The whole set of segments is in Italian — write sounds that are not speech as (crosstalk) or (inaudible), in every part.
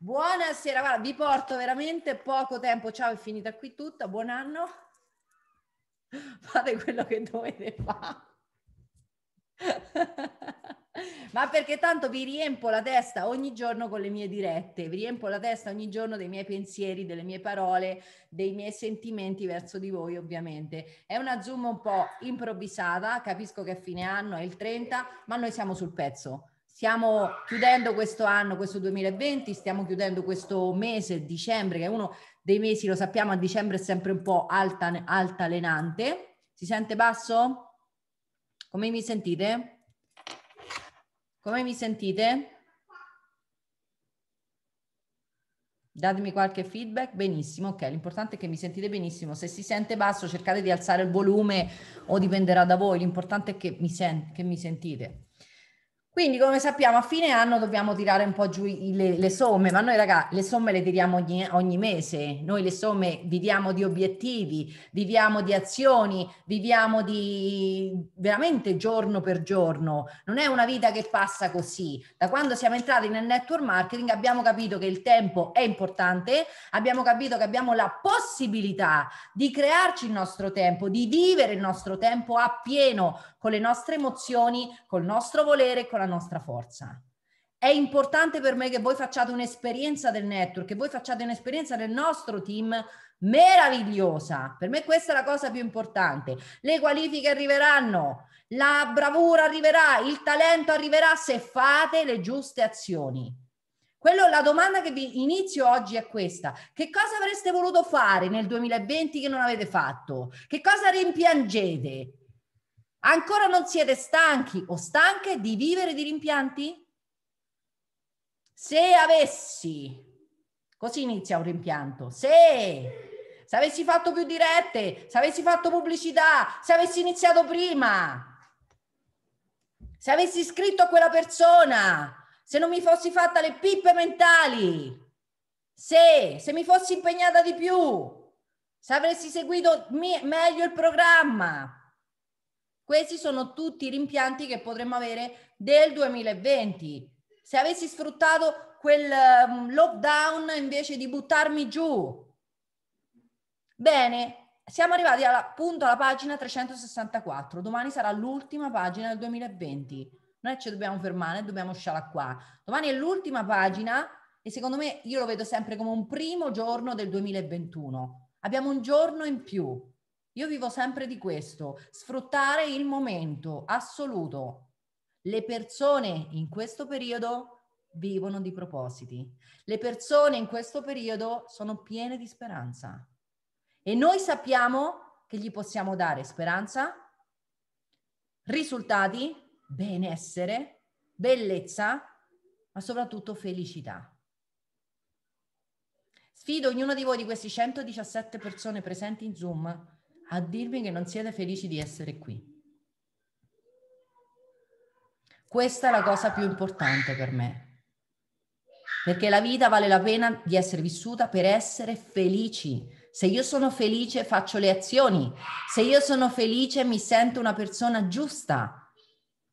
Buonasera, guarda, vi porto veramente poco tempo. Ciao, è finita qui tutta. Buon anno. Fate quello che dovete fare. Ma perché tanto vi riempo la testa ogni giorno con le mie dirette, vi riempo la testa ogni giorno dei miei pensieri, delle mie parole, dei miei sentimenti verso di voi, ovviamente. È una Zoom un po' improvvisata, capisco che è fine anno è il 30, ma noi siamo sul pezzo stiamo chiudendo questo anno, questo 2020, stiamo chiudendo questo mese, dicembre, che è uno dei mesi, lo sappiamo, a dicembre è sempre un po' alta, altalenante. Si sente basso? Come mi sentite? Come mi sentite? Datemi qualche feedback, benissimo, ok, l'importante è che mi sentite benissimo, se si sente basso cercate di alzare il volume o dipenderà da voi, l'importante è che mi, sen- che mi sentite. Quindi, come sappiamo, a fine anno dobbiamo tirare un po' giù le, le somme, ma noi, ragazzi, le somme le tiriamo ogni, ogni, mese. Noi le somme viviamo di obiettivi, viviamo di azioni, viviamo di veramente giorno per giorno. Non è una vita che passa così. Da quando siamo entrati nel network marketing abbiamo capito che il tempo è importante, abbiamo capito che abbiamo la possibilità di crearci il nostro tempo, di vivere il nostro tempo a pieno, con le nostre emozioni, col nostro volere e con la nostra forza. È importante per me che voi facciate un'esperienza del network, che voi facciate un'esperienza del nostro team meravigliosa. Per me questa è la cosa più importante. Le qualifiche arriveranno, la bravura arriverà, il talento arriverà se fate le giuste azioni. Quello, la domanda che vi inizio oggi è questa. Che cosa avreste voluto fare nel 2020 che non avete fatto? Che cosa rimpiangete? Ancora non siete stanchi o stanche di vivere di rimpianti? Se avessi, così inizia un rimpianto, se, se avessi fatto più dirette, se avessi fatto pubblicità, se avessi iniziato prima, se avessi scritto a quella persona, se non mi fossi fatta le pippe mentali, se, se mi fossi impegnata di più, se avessi seguito meglio il programma, questi sono tutti i rimpianti che potremmo avere del 2020. Se avessi sfruttato quel ehm, lockdown invece di buttarmi giù. Bene, siamo arrivati appunto alla, pagina 364. Domani sarà l'ultima pagina del 2020. Noi ci dobbiamo fermare, dobbiamo uscire qua. Domani è l'ultima pagina e secondo me io lo vedo sempre come un primo giorno del 2021. Abbiamo un giorno in più. Io vivo sempre di questo, sfruttare il momento assoluto. Le persone in questo periodo vivono di propositi, le persone in questo periodo sono piene di speranza e noi sappiamo che gli possiamo dare speranza, risultati, benessere, bellezza, ma soprattutto felicità. Sfido ognuno di voi di queste 117 persone presenti in Zoom a dirvi che non siete felici di essere qui. Questa è la cosa più importante per me, perché la vita vale la pena di essere vissuta per essere felici. Se io sono felice faccio le azioni, se io sono felice mi sento una persona giusta.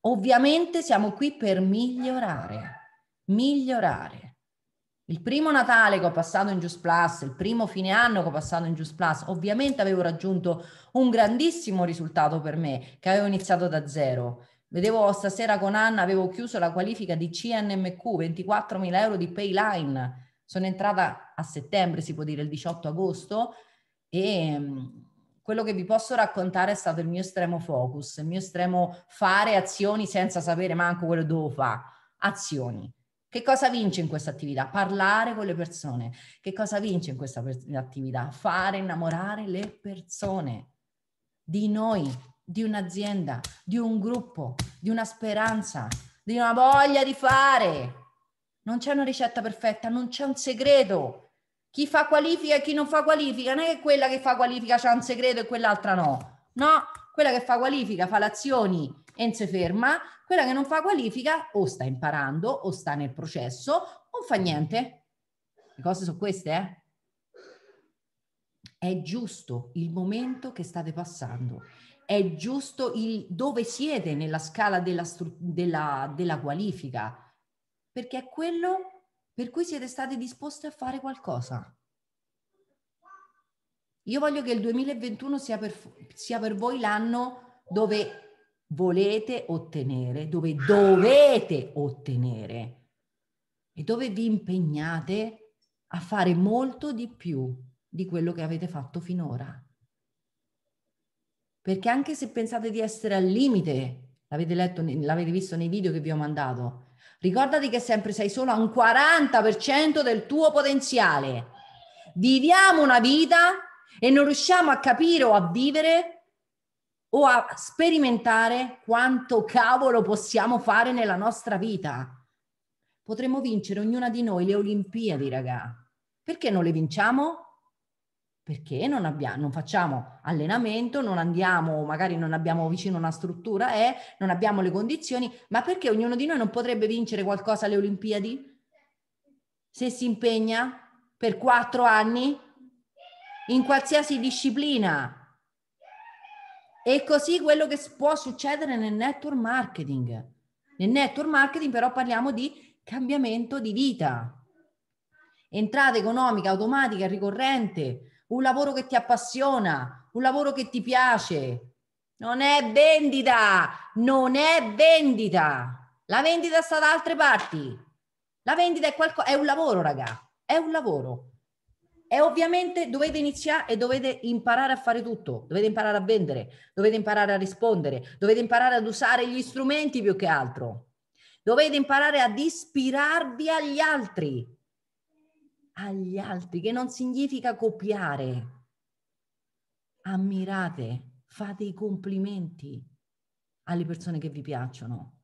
Ovviamente siamo qui per migliorare, migliorare. Il primo Natale che ho passato in Just Plus, il primo fine anno che ho passato in Just Plus, ovviamente avevo raggiunto un grandissimo risultato per me, che avevo iniziato da zero. Vedevo stasera con Anna, avevo chiuso la qualifica di CNMQ, 24.000 euro di payline. Sono entrata a settembre, si può dire il 18 agosto, e mm, quello che vi posso raccontare è stato il mio estremo focus, il mio estremo fare azioni senza sapere manco quello che dovevo fare. Azioni che cosa vince in questa attività? Parlare con le persone. Che cosa vince in questa attività? Fare innamorare le persone di noi, di un'azienda, di un gruppo, di una speranza, di una voglia di fare. Non c'è una ricetta perfetta, non c'è un segreto. Chi fa qualifica e chi non fa qualifica, non è che quella che fa qualifica c'ha un segreto e quell'altra no. No, quella che fa qualifica fa l'azioni. azioni e non si ferma, quella che non fa qualifica o sta imparando o sta nel processo o fa niente. Le cose sono queste, eh? È giusto il momento che state passando, è giusto il dove siete nella scala della, della, della qualifica, perché è quello per cui siete stati disposti a fare qualcosa. Io voglio che il 2021 sia per, sia per voi l'anno dove volete ottenere, dove dovete ottenere e dove vi impegnate a fare molto di più di quello che avete fatto finora. Perché anche se pensate di essere al limite, l'avete letto, l'avete visto nei video che vi ho mandato, ricordati che sempre sei solo a un 40% del tuo potenziale. Viviamo una vita e non riusciamo a capire o a vivere o a sperimentare quanto cavolo possiamo fare nella nostra vita. Potremmo vincere ognuna di noi le Olimpiadi, raga. Perché non le vinciamo? Perché non, abbiamo, non facciamo allenamento, non andiamo, magari non abbiamo vicino una struttura, eh, non abbiamo le condizioni, ma perché ognuno di noi non potrebbe vincere qualcosa alle Olimpiadi? Se si impegna per quattro anni in qualsiasi disciplina, è così quello che può succedere nel network marketing. Nel network marketing però parliamo di cambiamento di vita, entrata economica automatica ricorrente, un lavoro che ti appassiona, un lavoro che ti piace. Non è vendita, non è vendita. La vendita sta da altre parti. La vendita è, qualco- è un lavoro, raga, è un lavoro. E ovviamente dovete iniziare e dovete imparare a fare tutto, dovete imparare a vendere, dovete imparare a rispondere, dovete imparare ad usare gli strumenti più che altro, dovete imparare ad ispirarvi agli altri, agli altri, che non significa copiare. Ammirate, fate i complimenti alle persone che vi piacciono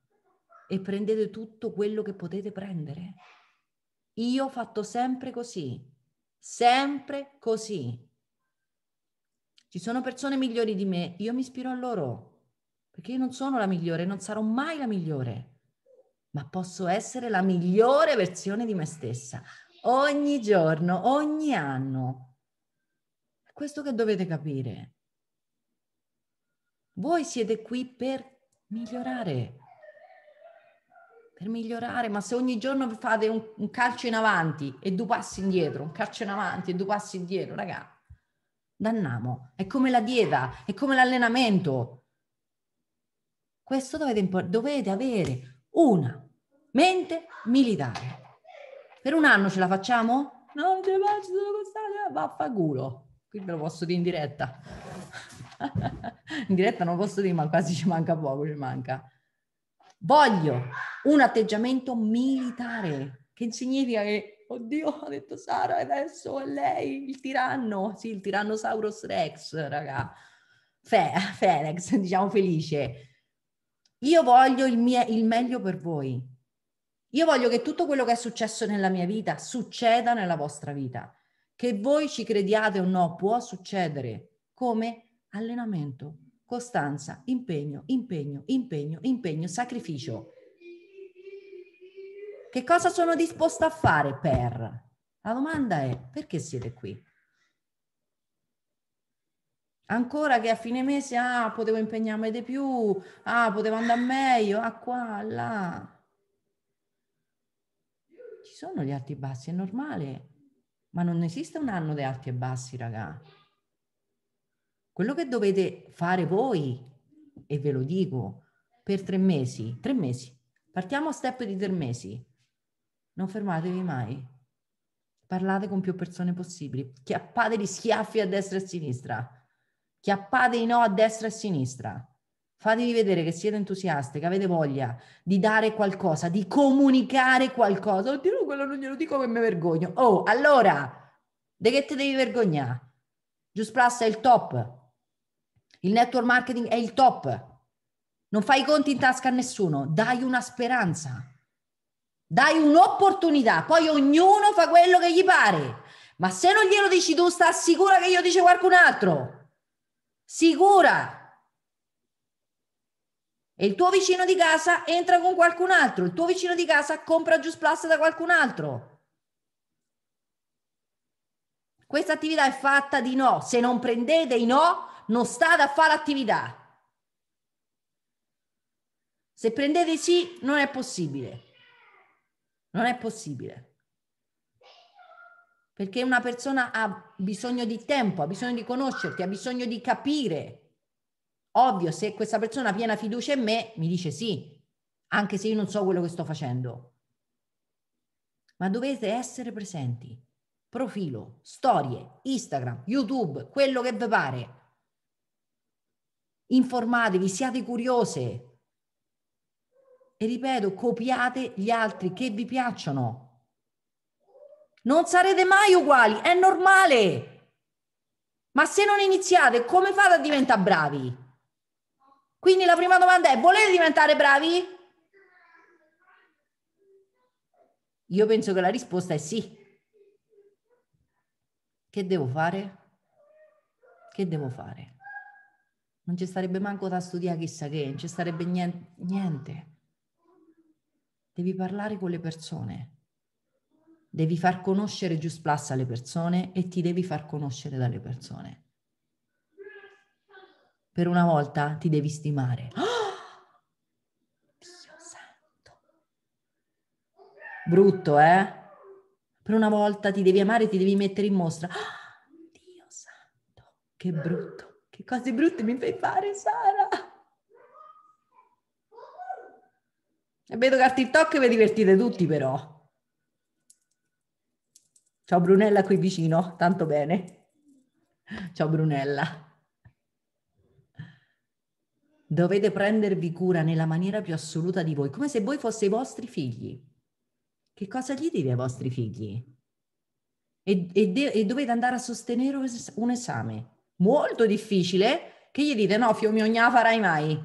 e prendete tutto quello che potete prendere. Io ho fatto sempre così sempre così. Ci sono persone migliori di me, io mi ispiro a loro, perché io non sono la migliore, non sarò mai la migliore, ma posso essere la migliore versione di me stessa, ogni giorno, ogni anno. È questo che dovete capire. Voi siete qui per migliorare, per migliorare, ma se ogni giorno fate un, un, calcio in avanti e due passi indietro, un calcio in avanti e due passi indietro, raga, dannamo. È come la dieta, è come l'allenamento. Questo dovete, dovete avere una mente militare. Per un anno ce la facciamo? No, non ce la faccio, sono costata, eh, vaffanculo. Qui ve lo posso dire in diretta. (laughs) in diretta non posso dire, ma quasi ci manca poco, ci manca. Voglio un atteggiamento militare, che significa che, oddio, ha detto Sara, adesso è lei il tiranno, sì, il tirannosaurus rex, raga, Fe- Felix, diciamo felice. Io voglio il, mie- il meglio per voi. Io voglio che tutto quello che è successo nella mia vita succeda nella vostra vita. Che voi ci crediate o no, può succedere. Come? Allenamento, costanza, impegno, impegno, impegno, impegno, sacrificio che cosa sono disposta a fare per? La domanda è perché siete qui? Ancora che a fine mese, ah, potevo impegnarmi di più, ah, potevo andare meglio, ah, qua, là. Ci sono gli alti e bassi, è normale, ma non esiste un anno di alti e bassi, raga. Quello che dovete fare voi, e ve lo dico, per tre mesi, tre mesi, partiamo a step di tre mesi, non fermatevi mai. Parlate con più persone possibili. Chiappate gli schiaffi a destra e a sinistra. Chiappate i no a destra e a sinistra. Fatevi vedere che siete entusiaste, che avete voglia di dare qualcosa, di comunicare qualcosa. Oddio, quello non glielo dico che mi vergogno. Oh, allora, di che te devi vergognare? Just Plus è il top. Il network marketing è il top. Non fai i conti in tasca a nessuno. Dai una speranza dai un'opportunità, poi ognuno fa quello che gli pare. Ma se non glielo dici tu, sta sicura che io dice qualcun altro? Sicura. E il tuo vicino di casa entra con qualcun altro, il tuo vicino di casa compra Just Plus da qualcun altro. Questa attività è fatta di no. Se non prendete i no, non state a fare l'attività. Se prendete sì, non è possibile. Non è possibile. Perché una persona ha bisogno di tempo, ha bisogno di conoscerti, ha bisogno di capire. Ovvio, se questa persona ha piena fiducia in me, mi dice sì, anche se io non so quello che sto facendo. Ma dovete essere presenti. Profilo, storie, Instagram, YouTube, quello che vi pare. Informatevi, siate curiose, e ripeto, copiate gli altri che vi piacciono. Non sarete mai uguali, è normale. Ma se non iniziate, come fate a diventare bravi? Quindi la prima domanda è, volete diventare bravi? Io penso che la risposta è sì. Che devo fare? Che devo fare? Non ci starebbe manco da studiare chissà che, non ci starebbe niente. niente devi parlare con le persone, devi far conoscere Just Plus alle persone e ti devi far conoscere dalle persone. Per una volta ti devi stimare. Oh! (gasps) Dio santo. Brutto, eh? Per una volta ti devi amare, ti devi mettere in mostra. Oh! (gasps) Dio santo, che brutto. Che cose brutte mi fai fare, Sara? Vedo che al TikTok vi divertite tutti però. Ciao Brunella qui vicino, tanto bene. Ciao Brunella. Dovete prendervi cura nella maniera più assoluta di voi, come se voi foste i vostri figli. Che cosa gli dite ai vostri figli? E, e, de- e dovete andare a sostenere un esame molto difficile che gli dite no, fio mio, non farai mai.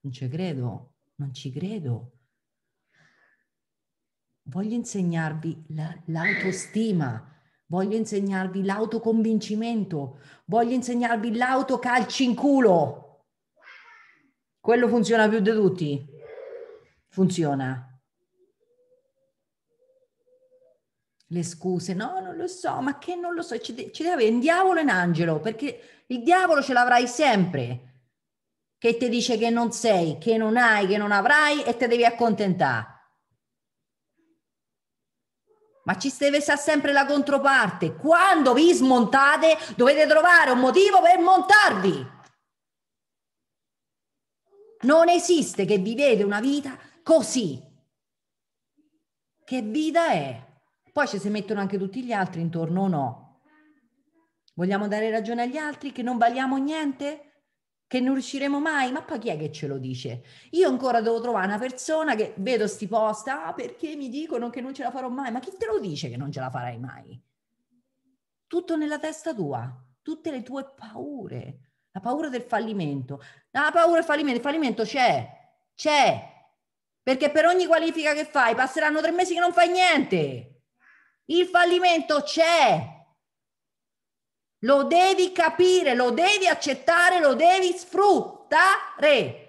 Non ci credo non ci credo. Voglio insegnarvi la, l'autostima, voglio insegnarvi l'autoconvincimento, voglio insegnarvi l'autocalci in culo. Quello funziona più di tutti? Funziona. le scuse, no, non lo so, ma che non lo so, ci, deve avere deve un diavolo e un angelo, perché il diavolo ce l'avrai sempre che ti dice che non sei, che non hai, che non avrai e te devi accontentare. Ma ci deve essere sempre la controparte. Quando vi smontate dovete trovare un motivo per montarvi. Non esiste che vivete una vita così. Che vita è? Poi ci si mettono anche tutti gli altri intorno o no? Vogliamo dare ragione agli altri che non valiamo niente? che non riusciremo mai, ma poi chi è che ce lo dice? Io ancora devo trovare una persona che vedo sti post, ah perché mi dicono che non ce la farò mai, ma chi te lo dice che non ce la farai mai? Tutto nella testa tua, tutte le tue paure, la paura del fallimento, la paura del fallimento, il fallimento c'è, c'è, perché per ogni qualifica che fai passeranno tre mesi che non fai niente, il fallimento c'è, lo devi capire, lo devi accettare, lo devi sfruttare.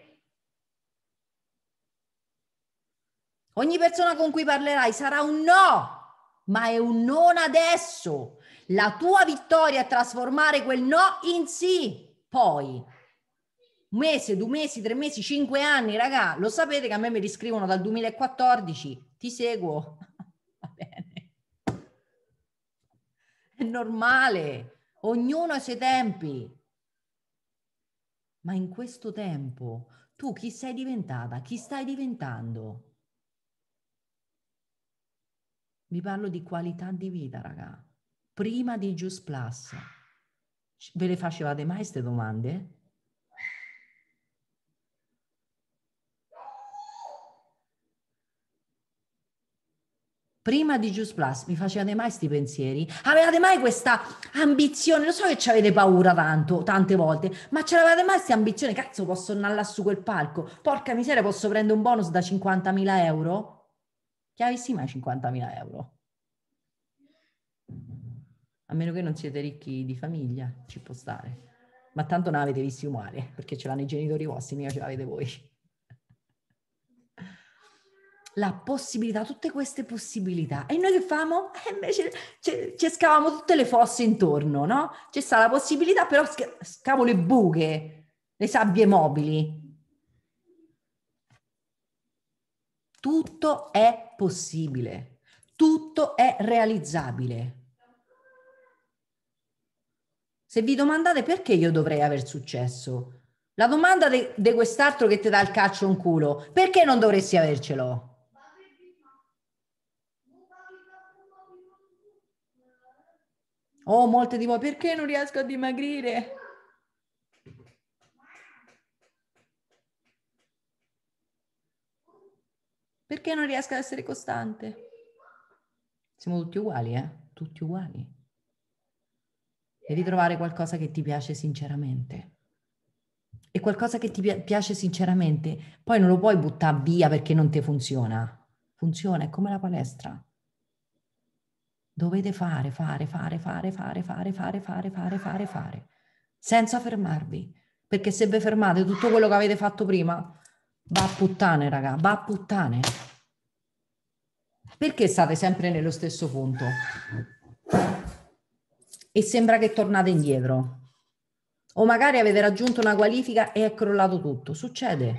Ogni persona con cui parlerai sarà un no, ma è un non adesso. La tua vittoria è trasformare quel no in sì. Poi, un mese, due mesi, tre mesi, cinque anni, raga, lo sapete che a me mi riscrivono dal 2014, ti seguo. (laughs) Va bene. È normale ognuno ha i suoi tempi. Ma in questo tempo tu chi sei diventata, chi stai diventando? Vi parlo di qualità di vita, raga. Prima di Just Plus, ve le facevate mai queste domande? prima di Juice Plus mi facevate mai questi pensieri? Avevate mai questa ambizione? Lo so che ci avete paura tanto, tante volte, ma ce l'avevate mai questa ambizione? Cazzo, posso andare là su quel palco? Porca miseria, posso prendere un bonus da 50.000 euro? Chi avessi mai 50.000 euro? A meno che non siete ricchi di famiglia, ci può stare. Ma tanto non avete visti uguale, perché ce l'hanno i genitori vostri, mica ce l'avete voi la possibilità, tutte queste possibilità. E noi che famo? E eh, invece ci scavamo tutte le fosse intorno, no? C'è stata la possibilità, però scavo le buche, le sabbie mobili. Tutto è possibile, tutto è realizzabile. Se vi domandate perché io dovrei aver successo, la domanda di quest'altro che ti dà il calcio in culo, perché non dovresti avercelo? Oh, molte di voi, perché non riesco a dimagrire? Perché non riesco ad essere costante? Siamo tutti uguali, eh? Tutti uguali. Devi trovare qualcosa che ti piace sinceramente. E qualcosa che ti piace sinceramente, poi non lo puoi buttare via perché non ti funziona. Funziona, è come la palestra. Dovete fare, fare, fare, fare, fare, fare, fare, fare, fare, fare, fare, senza fermarvi. Perché se vi fermate tutto quello che avete fatto prima, va a puttane, raga, va a puttane. Perché state sempre nello stesso punto? E sembra che tornate indietro. O magari avete raggiunto una qualifica e è crollato tutto. Succede.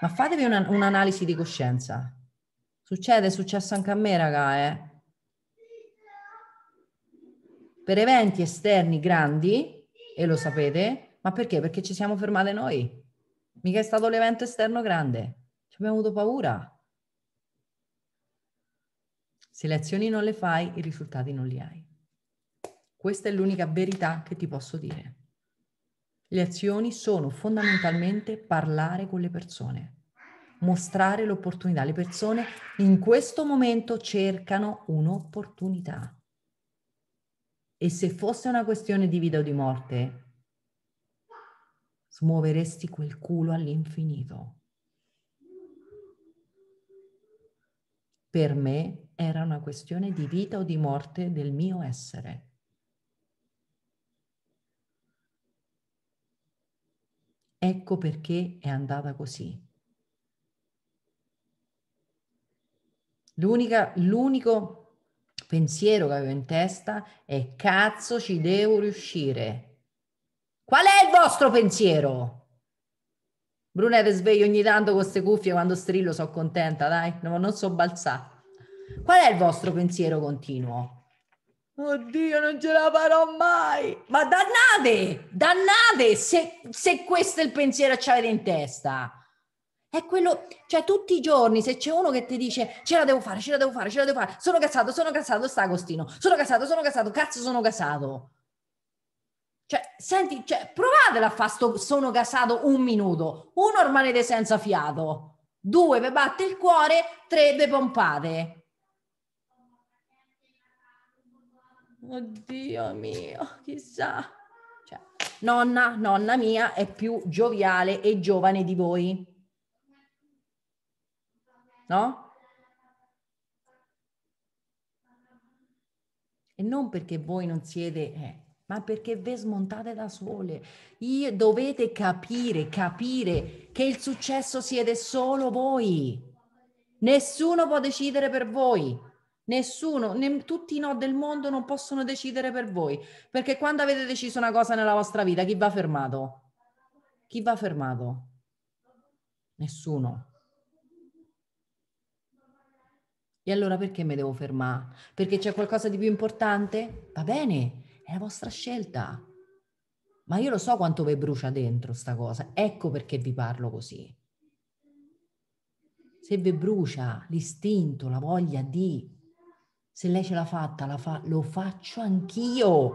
Ma fatevi un'analisi di coscienza. Succede, è successo anche a me, raga, eh per eventi esterni grandi, e lo sapete, ma perché? Perché ci siamo fermate noi. Mica è stato l'evento esterno grande. Ci abbiamo avuto paura. Se le azioni non le fai, i risultati non li hai. Questa è l'unica verità che ti posso dire. Le azioni sono fondamentalmente parlare con le persone, mostrare l'opportunità. Le persone in questo momento cercano un'opportunità. E se fosse una questione di vita o di morte, smuoveresti quel culo all'infinito. Per me era una questione di vita o di morte del mio essere. Ecco perché è andata così. L'unica, l'unico pensiero che avevo in testa è cazzo ci devo riuscire. Qual è il vostro pensiero? Bruna è sveglio ogni tanto con queste cuffie quando strillo sono contenta, dai, no, non so balzare. Qual è il vostro pensiero continuo? Oddio, non ce la farò mai! Ma dannate! Dannate se, se questo è il pensiero che avete in testa! È quello, cioè tutti i giorni se c'è uno che ti dice ce la devo fare, ce la devo fare, ce la devo fare, sono casato, sono casato, sta Agostino, sono casato, sono casato, cazzo sono casato. Cioè, senti, cioè, provatela a fare sto sono casato un minuto. Uno, rimanete senza fiato. Due, ve batte il cuore. Tre, ve pompate. Oddio mio, chissà. Cioè, nonna, nonna mia è più gioviale e giovane di voi no? E non perché voi non siete, eh, ma perché ve smontate da sole. Io, dovete capire, capire che il successo siete solo voi. Nessuno può decidere per voi. Nessuno, ne, tutti i no del mondo non possono decidere per voi, perché quando avete deciso una cosa nella vostra vita, chi va fermato? Chi va fermato? Nessuno. E allora perché mi devo fermare? Perché c'è qualcosa di più importante? Va bene, è la vostra scelta. Ma io lo so quanto vi brucia dentro sta cosa. Ecco perché vi parlo così. Se vi brucia l'istinto, la voglia di, se lei ce l'ha fatta, la fa, lo faccio anch'io.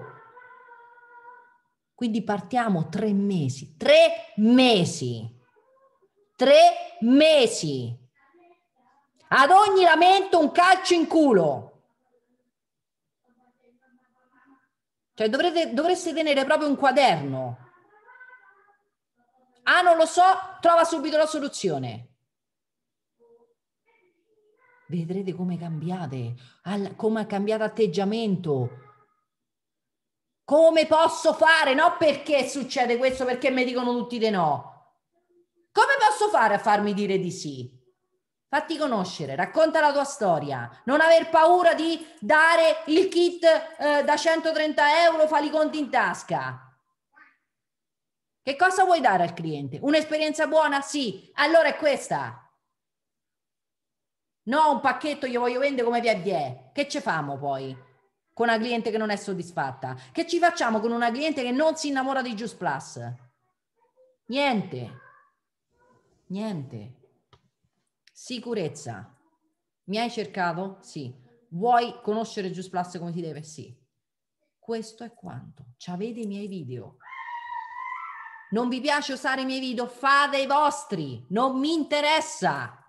Quindi partiamo tre mesi, tre mesi, tre mesi ad ogni lamento un calcio in culo. Cioè dovrete, dovreste tenere proprio un quaderno. Ah, non lo so, trova subito la soluzione. Vedrete come cambiate, come ha cambiato atteggiamento. Come posso fare? No, perché succede questo? Perché mi dicono tutti di no. Come posso fare a farmi dire di sì? Fatti conoscere, racconta la tua storia, non aver paura di dare il kit eh, da 130 euro, fai i conti in tasca. Che cosa vuoi dare al cliente? Un'esperienza buona? Sì, allora è questa. No, un pacchetto io voglio vendere come via via. Che ci famo poi con una cliente che non è soddisfatta? Che ci facciamo con una cliente che non si innamora di Juice Plus? Niente. Niente. Sicurezza. Mi hai cercato? Sì. Vuoi conoscere Just Plus come ti deve? Sì. Questo è quanto. Ci avete i miei video. Non vi piace usare i miei video? Fate i vostri. Non mi interessa.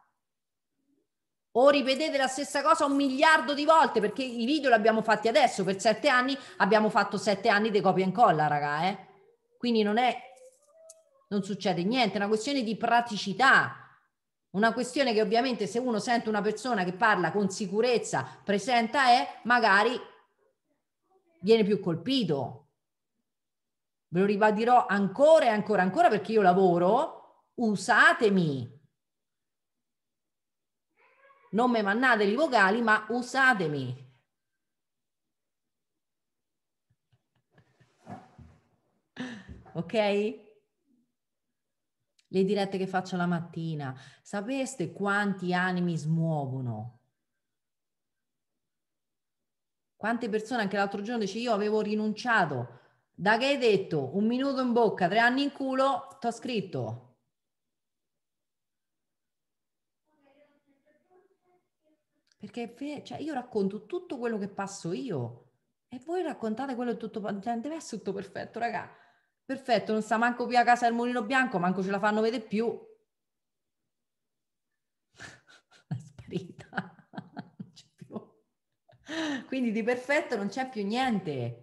O ripetete la stessa cosa un miliardo di volte perché i video li abbiamo fatti adesso. Per sette anni abbiamo fatto sette anni di copia e incolla, raga. Eh? Quindi non è... Non succede niente, è una questione di praticità una questione che ovviamente se uno sente una persona che parla con sicurezza, presenta è, magari viene più colpito. Ve lo ribadirò ancora e ancora, ancora perché io lavoro, usatemi. Non mi mandate i vocali, ma usatemi. Ok? le dirette che faccio la mattina, sapeste quanti animi smuovono? Quante persone anche l'altro giorno dice io avevo rinunciato, da che hai detto un minuto in bocca, tre anni in culo, ti ho scritto. Perché cioè, io racconto tutto quello che passo io e voi raccontate quello tutto, cioè, deve essere tutto perfetto, ragazzi. Perfetto, non sta manco più a casa del mulino bianco, manco ce la fanno vedere più. (laughs) È sparita. (laughs) più. Quindi di perfetto non c'è più niente.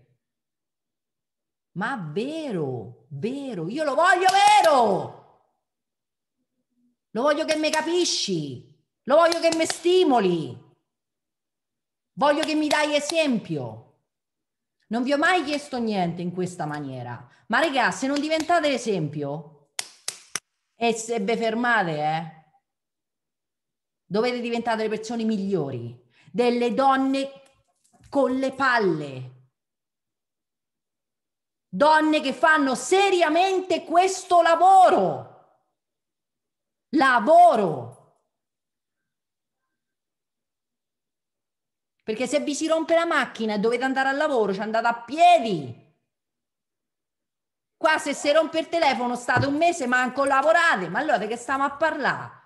Ma vero, vero, io lo voglio vero. Lo voglio che mi capisci, lo voglio che mi stimoli, voglio che mi dai esempio. Non vi ho mai chiesto niente in questa maniera. Ma regà, se non diventate l'esempio e se ve fermate, eh, dovete diventare le persone migliori, delle donne con le palle. Donne che fanno seriamente questo lavoro. Lavoro. Perché se vi si rompe la macchina e dovete andare al lavoro, ci andate a piedi. Qua se si rompe il telefono state un mese manco lavorate. Ma allora di che stiamo a parlare?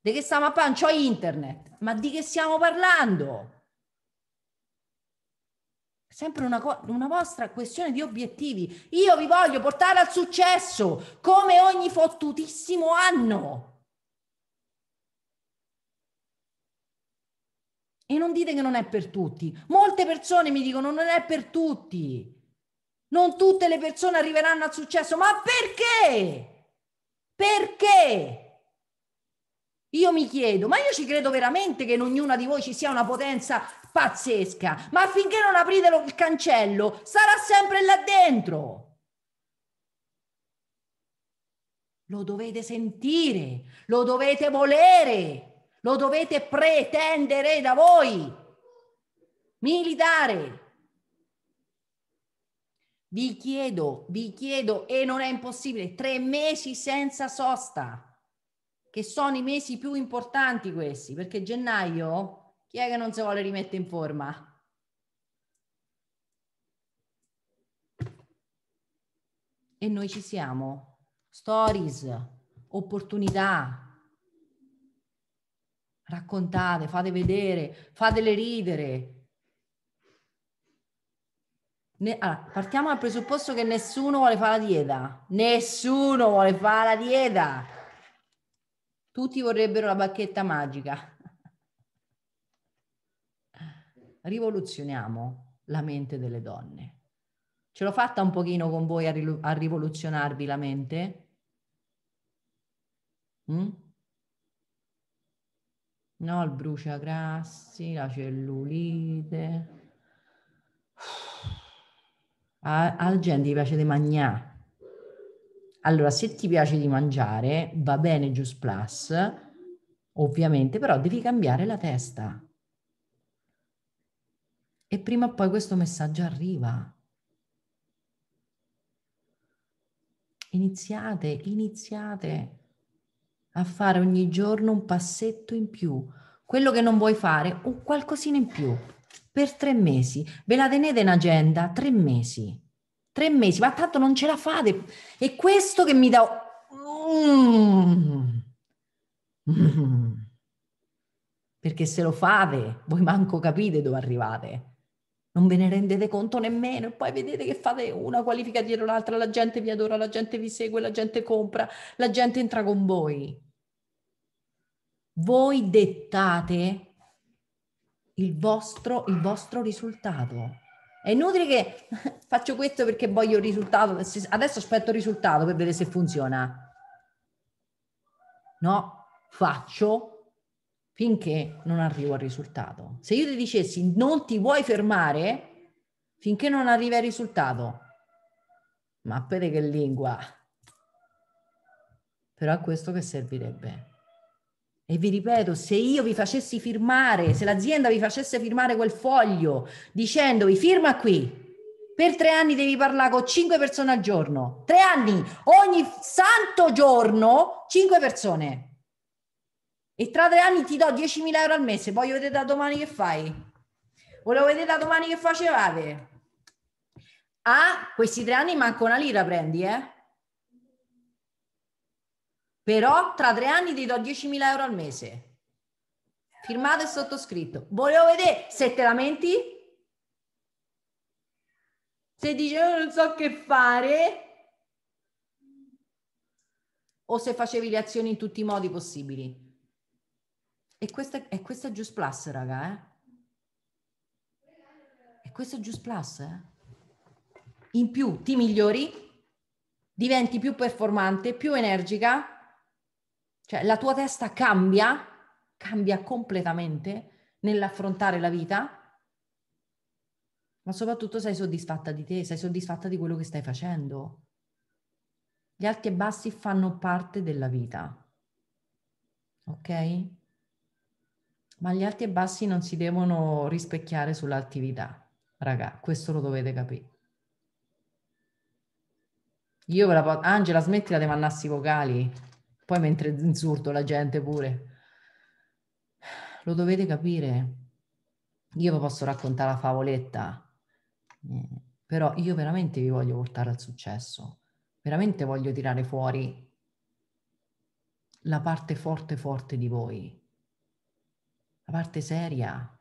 Di che stiamo a parlare? Non c'ho internet. Ma di che stiamo parlando? sempre una, co- una, vostra questione di obiettivi. Io vi voglio portare al successo come ogni fottutissimo anno. E non dite che non è per tutti. Molte persone mi dicono non è per tutti. Non tutte le persone arriveranno al successo. Ma perché? Perché? Io mi chiedo, ma io ci credo veramente che in ognuna di voi ci sia una potenza pazzesca, ma finché non aprite il cancello sarà sempre là dentro. Lo dovete sentire, lo dovete volere lo dovete pretendere da voi, militare. Vi chiedo, vi chiedo, e non è impossibile, tre mesi senza sosta, che sono i mesi più importanti questi, perché gennaio, chi è che non si vuole rimettere in forma? E noi ci siamo. Stories, opportunità, raccontate, fate vedere, fatele ridere. Ne, allora, partiamo dal presupposto che nessuno vuole fare la dieta. Nessuno vuole fare la dieta. Tutti vorrebbero la bacchetta magica. Rivoluzioniamo la mente delle donne. Ce l'ho fatta un pochino con voi a, rivoluzionarvi la mente? Mm? no? Il bruciagrassi, la cellulite. Alla gente piace di mangiare. Allora, se ti piace di mangiare, va bene Juice Plus, ovviamente, però devi cambiare la testa. E prima o poi questo messaggio arriva. Iniziate, iniziate a fare ogni giorno un passetto in più, quello che non vuoi fare un qualcosina in più, per tre mesi. Ve la tenete in agenda? Tre mesi. Tre mesi, ma tanto non ce la fate. È questo che mi dà... Mm. (laughs) Mm. Perché se lo fate, voi manco capite dove arrivate non ve ne rendete conto nemmeno e poi vedete che fate una qualifica dietro l'altra, la gente vi adora, la gente vi segue, la gente compra, la gente entra con voi voi dettate il vostro, il vostro risultato. È inutile che (laughs) faccio questo perché voglio il risultato, adesso aspetto il risultato per vedere se funziona. No, faccio finché non arrivo al risultato. Se io ti dicessi non ti vuoi fermare finché non arrivi al risultato, ma per che lingua? Però a questo che servirebbe? E vi ripeto, se io vi facessi firmare, se l'azienda vi facesse firmare quel foglio dicendovi firma qui, per tre anni devi parlare con cinque persone al giorno, tre anni, ogni santo giorno, cinque persone. E tra tre anni ti do 10.000 euro al mese, voglio vedere da domani che fai. Volevo vedere da domani che facevate. Ah, questi tre anni manco una lira prendi, eh? però tra tre anni ti do 10.000 euro al mese. Firmato e sottoscritto. Volevo vedere se te lamenti, se dice oh, non so che fare, o se facevi le azioni in tutti i modi possibili. E questa, e questa è Juice Plus, raga, eh? E questa è Juice Plus, eh? In più ti migliori, diventi più performante, più energica, cioè la tua testa cambia, cambia completamente nell'affrontare la vita, ma soprattutto sei soddisfatta di te, sei soddisfatta di quello che stai facendo. Gli alti e bassi fanno parte della vita, ok? Ma gli alti e bassi non si devono rispecchiare sull'attività, raga, questo lo dovete capire. Io ve la posso... Angela, smettila di mannarsi i vocali. Poi mentre insurto la gente pure. Lo dovete capire. Io vi posso raccontare la favoletta, eh, però io veramente vi voglio portare al successo. Veramente voglio tirare fuori la parte forte forte di voi. La parte seria.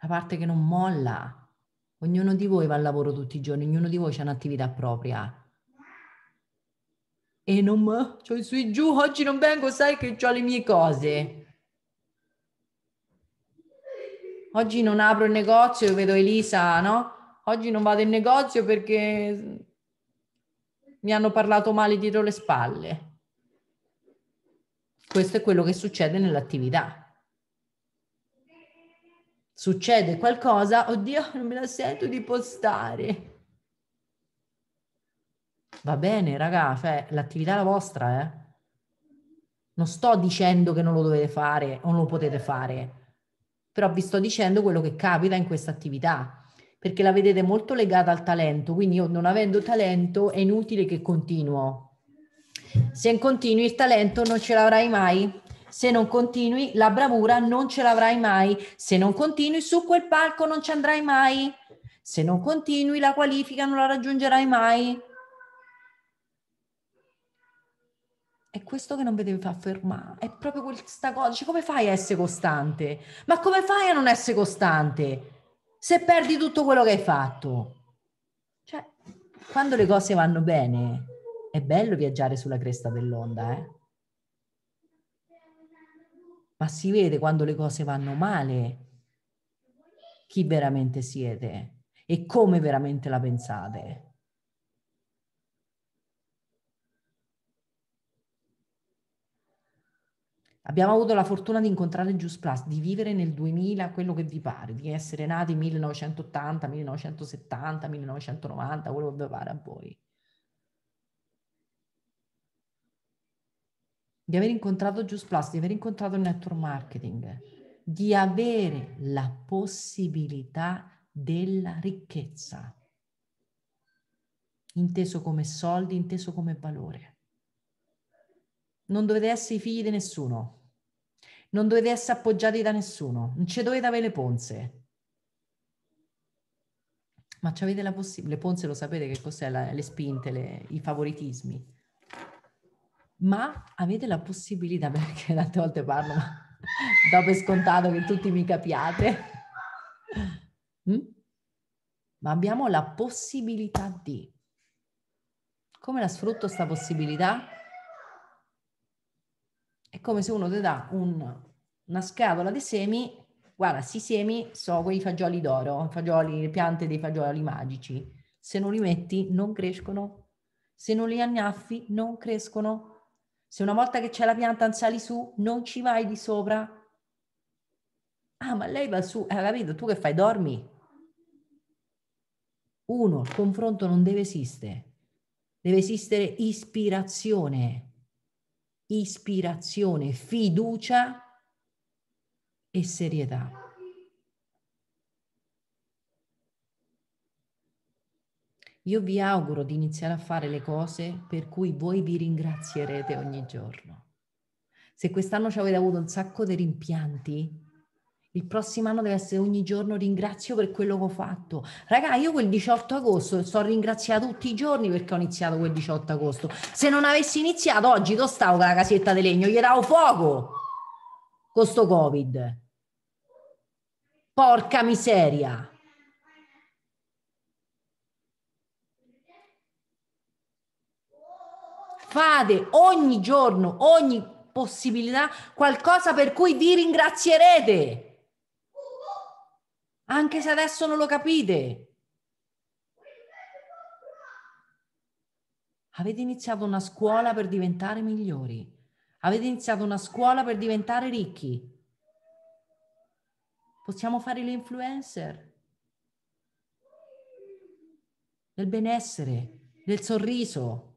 La parte che non molla. Ognuno di voi va al lavoro tutti i giorni, ognuno di voi ha un'attività propria e non ma, cioè sui giù, oggi non vengo, sai che ho le mie cose. Oggi non apro il negozio, vedo Elisa, no? Oggi non vado in negozio perché mi hanno parlato male dietro le spalle. Questo è quello che succede nell'attività. Succede qualcosa, oddio, non me la sento di postare va bene, raga, cioè l'attività è la vostra, eh. Non sto dicendo che non lo dovete fare o non lo potete fare, però vi sto dicendo quello che capita in questa attività, perché la vedete molto legata al talento, quindi io non avendo talento è inutile che continuo. Se continui il talento non ce l'avrai mai, se non continui la bravura non ce l'avrai mai, se non continui su quel palco non ci andrai mai, se non continui la qualifica non la raggiungerai mai è questo che non vi deve far fermare, è proprio questa cosa, cioè, come fai a essere costante? Ma come fai a non essere costante se perdi tutto quello che hai fatto? Cioè, quando le cose vanno bene, è bello viaggiare sulla cresta dell'onda, eh? Ma si vede quando le cose vanno male chi veramente siete e come veramente la pensate. Abbiamo avuto la fortuna di incontrare Juice Plus, di vivere nel 2000 quello che vi pare, di essere nati 1980, 1970, 1990, quello che vi pare a voi. Di aver incontrato Juice Plus, di aver incontrato il network marketing, di avere la possibilità della ricchezza, inteso come soldi, inteso come valore non dovete essere i figli di nessuno, non dovete essere appoggiati da nessuno, non ci dovete avere le ponze. Ma avete la possibilità, le ponze lo sapete che cos'è, la, le spinte, le, i favoritismi. Ma avete la possibilità, (laughs) perché tante volte parlo, ma dopo è scontato che tutti mi capiate. Mm? Ma abbiamo la possibilità di. Come la sfrutto sta possibilità? È come se uno ti dà un, una scatola di semi, guarda, si semi sono quei fagioli d'oro, fagioli, le piante dei fagioli magici. Se non li metti non crescono, se non li annaffi non crescono. Se una volta che c'è la pianta non sali su, non ci vai di sopra. Ah, ma lei va su, hai eh, capito? Tu che fai? Dormi? Uno, il confronto non deve esistere, deve esistere ispirazione ispirazione, fiducia e serietà. Io vi auguro di iniziare a fare le cose per cui voi vi ringrazierete ogni giorno. Se quest'anno ci avete avuto un sacco di rimpianti, il prossimo anno deve essere ogni giorno ringrazio per quello che ho fatto. Raga, io quel 18 agosto sto ringraziando tutti i giorni perché ho iniziato quel 18 agosto. Se non avessi iniziato oggi, dove stavo con la casetta di legno? Gli davo fuoco con sto Covid. Porca miseria. Fate ogni giorno, ogni possibilità, qualcosa per cui vi ringrazierete anche se adesso non lo capite. Avete iniziato una scuola per diventare migliori. Avete iniziato una scuola per diventare ricchi. Possiamo fare l'influencer del benessere, del sorriso,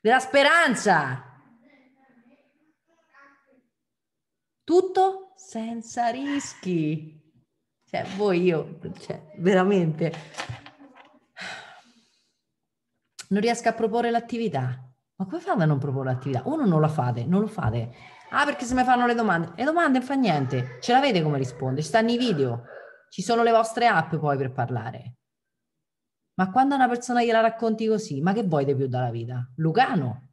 della speranza. Tutto senza rischi. Cioè, voi io, cioè, veramente, non riesco a proporre l'attività. Ma come fate a non proporre l'attività? Uno non la fate, non lo fate. Ah, perché se mi fanno le domande? Le domande non fa niente, ce l'avete come rispondere? ci stanno i video, ci sono le vostre app poi per parlare. Ma quando una persona gliela racconti così, ma che vuoi di più dalla vita? Lucano.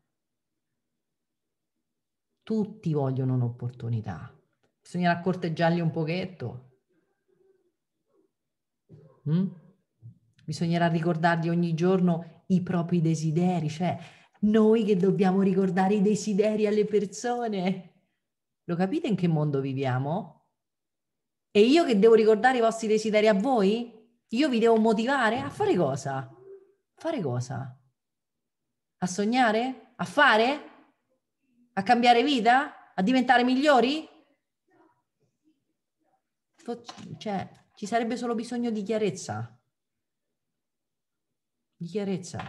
Tutti vogliono un'opportunità, bisognerà corteggiarli un pochetto. Mm? Bisognerà ricordargli ogni giorno i propri desideri, cioè noi che dobbiamo ricordare i desideri alle persone. Lo capite in che mondo viviamo? E io che devo ricordare i vostri desideri a voi? Io vi devo motivare a fare cosa? Fare cosa? A sognare? A fare? A cambiare vita? A diventare migliori? Cioè, ci sarebbe solo bisogno di chiarezza. Di chiarezza.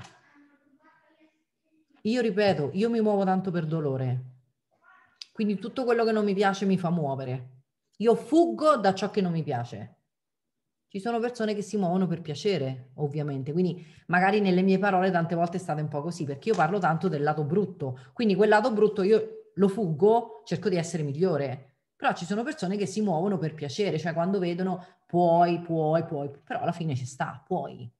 Io ripeto, io mi muovo tanto per dolore. Quindi tutto quello che non mi piace mi fa muovere. Io fuggo da ciò che non mi piace. Ci sono persone che si muovono per piacere, ovviamente, quindi magari nelle mie parole tante volte è stata un po' così, perché io parlo tanto del lato brutto, quindi quel lato brutto io lo fuggo, cerco di essere migliore, però ci sono persone che si muovono per piacere, cioè quando vedono puoi, puoi, puoi, però alla fine ci sta, puoi.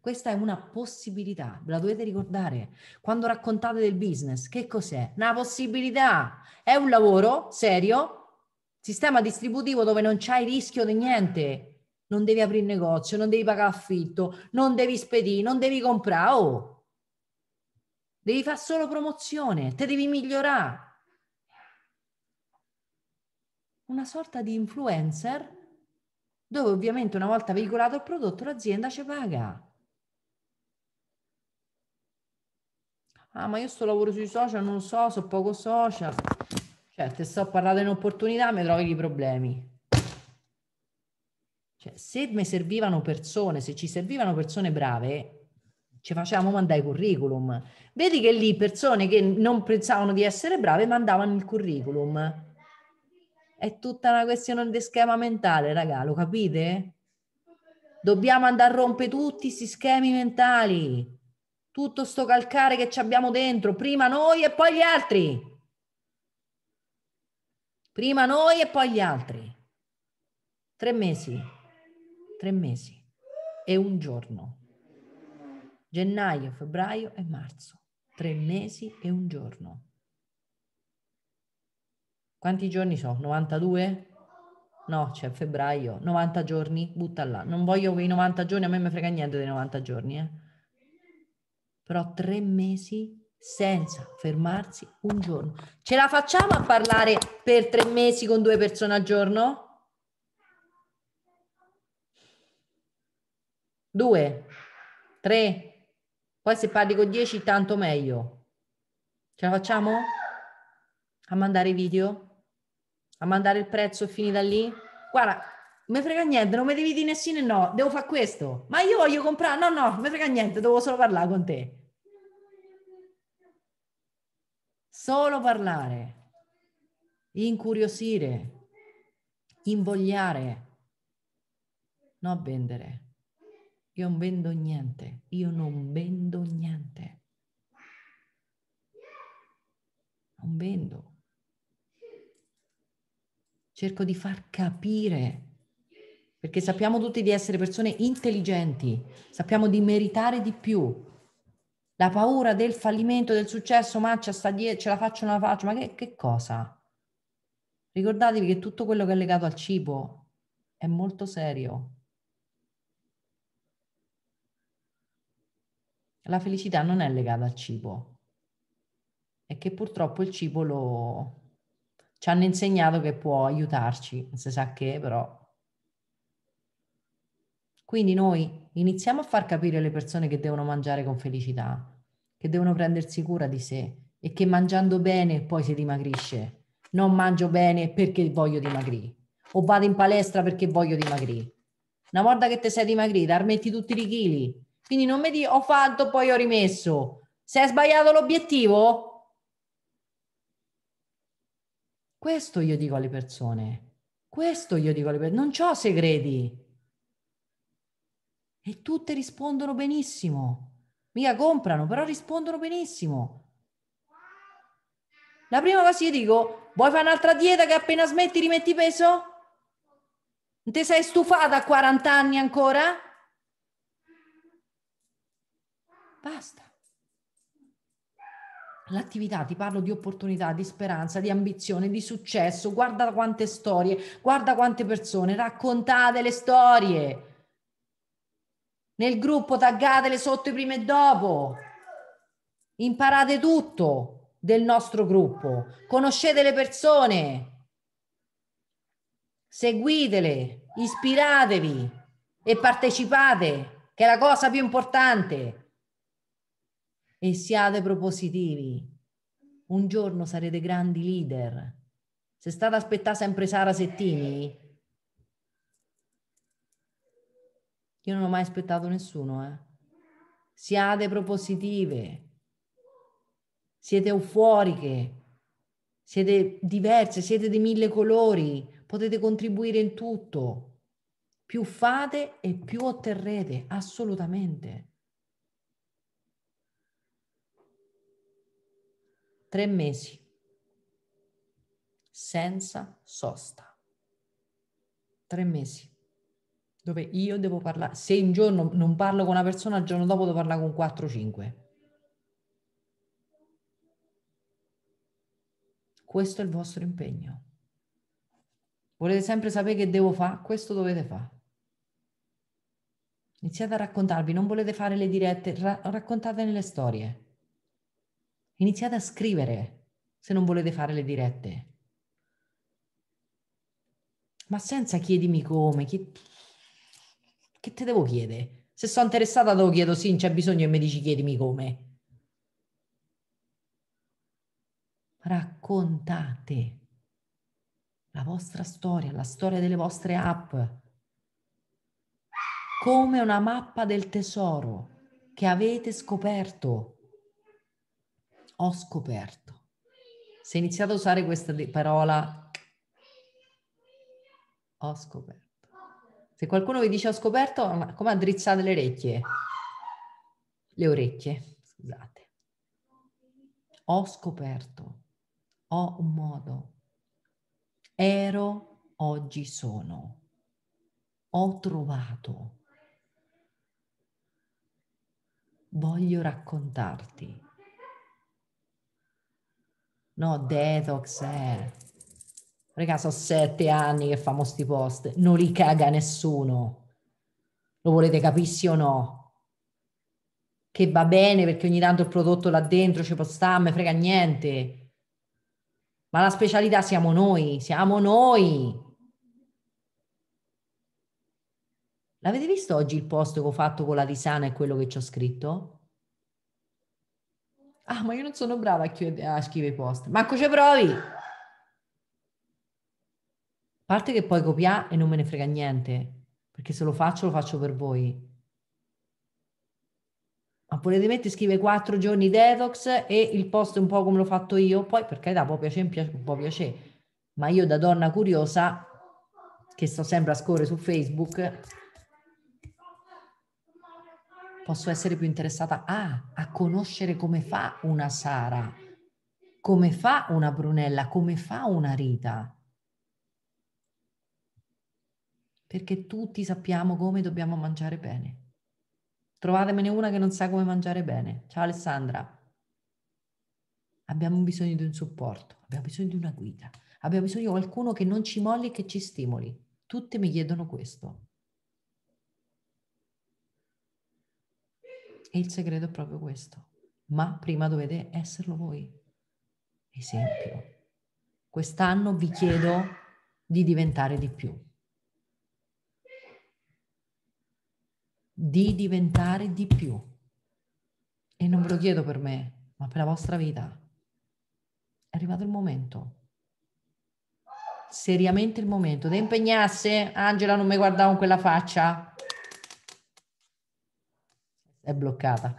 Questa è una possibilità, ve la dovete ricordare. Quando raccontate del business, che cos'è? Una possibilità, è un lavoro serio, sistema distributivo dove non c'è il rischio di niente, non devi aprire il negozio, non devi pagare affitto, non devi spedire, non devi comprare, oh. devi fare solo promozione, te devi migliorare una sorta di influencer dove ovviamente una volta veicolato il prodotto l'azienda ci paga. Ah, ma io sto lavoro sui social, non so, so poco social. Cioè, te sto parlando in opportunità, mi trovi di problemi. Cioè, se mi servivano persone, se ci servivano persone brave, ci facevamo mandare i curriculum. Vedi che lì persone che non pensavano di essere brave mandavano il curriculum è tutta una questione di schema mentale, raga, lo capite? Dobbiamo andare a rompere tutti questi schemi mentali, tutto sto calcare che ci abbiamo dentro, prima noi e poi gli altri. Prima noi e poi gli altri. Tre mesi, tre mesi e un giorno. Gennaio, febbraio e marzo. Tre mesi e un giorno. Quanti giorni so? 92? No, c'è cioè febbraio. 90 giorni? Butta là. Non voglio quei 90 giorni, a me mi frega niente dei 90 giorni. Eh. Però tre mesi senza fermarsi un giorno. Ce la facciamo a parlare per tre mesi con due persone al giorno? Due, tre, poi se parli con dieci tanto meglio. Ce la facciamo? A mandare video? a mandare il prezzo fini da lì? Guarda, mi frega niente, non mi devi dire nessuno no, devo fare questo. Ma io voglio comprare, no, no, mi frega niente, devo solo parlare con te. Solo parlare, incuriosire, invogliare, non vendere. Io non vendo niente, io non vendo niente. Non vendo cerco di far capire, perché sappiamo tutti di essere persone intelligenti, sappiamo di meritare di più. La paura del fallimento, del successo, ma ce la faccio o non la faccio, ma che, che cosa? Ricordatevi che tutto quello che è legato al cibo è molto serio. La felicità non è legata al cibo, è che purtroppo il cibo lo, ci hanno insegnato che può aiutarci, non si sa che però. Quindi noi iniziamo a far capire alle persone che devono mangiare con felicità, che devono prendersi cura di sé e che mangiando bene poi si dimagrisce. Non mangio bene perché voglio dimagrire o vado in palestra perché voglio dimagrire. Una volta che te sei dimagrita, armetti tutti i chili. Quindi non mi dici ho fatto, poi ho rimesso. Se hai sbagliato l'obiettivo, Questo io dico alle persone. Questo io dico alle persone. Non ho segreti. E tutte rispondono benissimo. Mica comprano, però rispondono benissimo. La prima cosa io dico, vuoi fare un'altra dieta che appena smetti rimetti peso? Non ti sei stufata a 40 anni ancora? Basta. L'attività, ti parlo di opportunità, di speranza, di ambizione, di successo. Guarda quante storie, guarda quante persone, raccontate le storie. Nel gruppo taggatele sotto i primi e dopo. Imparate tutto del nostro gruppo. Conoscete le persone. Seguitele, ispiratevi e partecipate, che è la cosa più importante e siate propositivi. Un giorno sarete grandi leader. Se state a aspettare sempre Sara Settini, io non ho mai aspettato nessuno. Eh. Siate propositive, siete euforiche, siete diverse, siete di mille colori, potete contribuire in tutto. Più fate e più otterrete, assolutamente. tre mesi senza sosta. Tre mesi dove io devo parlare. Se un giorno non parlo con una persona, il giorno dopo devo parlare con 4-5. Questo è il vostro impegno. Volete sempre sapere che devo fare? Questo dovete fare. Iniziate a raccontarvi, non volete fare le dirette, ra- raccontate nelle storie. Iniziate a scrivere se non volete fare le dirette. Ma senza chiedimi come, chi... che te devo chiedere? Se sono interessata te lo chiedo, sì, c'è bisogno e mi dici chiedimi come. Raccontate la vostra storia, la storia delle vostre app, come una mappa del tesoro che avete scoperto ho scoperto. Se iniziate a usare questa parola, ho scoperto. Se qualcuno vi dice ho scoperto, come addrizzate le orecchie? Le orecchie, scusate. Ho scoperto, ho un modo. Ero, oggi sono. Ho trovato. Voglio raccontarti No, detox, eh. Raga, sono sette anni che famo sti post, non li caga nessuno. Lo volete capissi o no? Che va bene perché ogni tanto il prodotto là dentro ci può stare, me frega niente. Ma la specialità siamo noi, siamo noi. L'avete visto oggi il post che ho fatto con la Risana e quello che ci ho scritto? Ah, ma io non sono brava a, chiud- a scrivere i post. Marco, ci provi! A parte che poi copiare e non me ne frega niente, perché se lo faccio lo faccio per voi. Ma volete mettere scrive quattro giorni detox e il post è un po' come l'ho fatto io, poi per carità può piacere, piace, può piacere, ma io da donna curiosa che sto sempre a scorrere su Facebook posso essere più interessata a, a conoscere come fa una Sara, come fa una Brunella, come fa una Rita. Perché tutti sappiamo come dobbiamo mangiare bene. Trovatemene una che non sa come mangiare bene. Ciao Alessandra. Abbiamo bisogno di un supporto, abbiamo bisogno di una guida, abbiamo bisogno di qualcuno che non ci molli e che ci stimoli. Tutte mi chiedono questo. E il segreto è proprio questo. Ma prima dovete esserlo voi. Esempio. Quest'anno vi chiedo di diventare di più. Di diventare di più. E non ve lo chiedo per me, ma per la vostra vita. È arrivato il momento seriamente il momento di impegnarsi. Angela non mi guardavo con quella faccia è bloccata,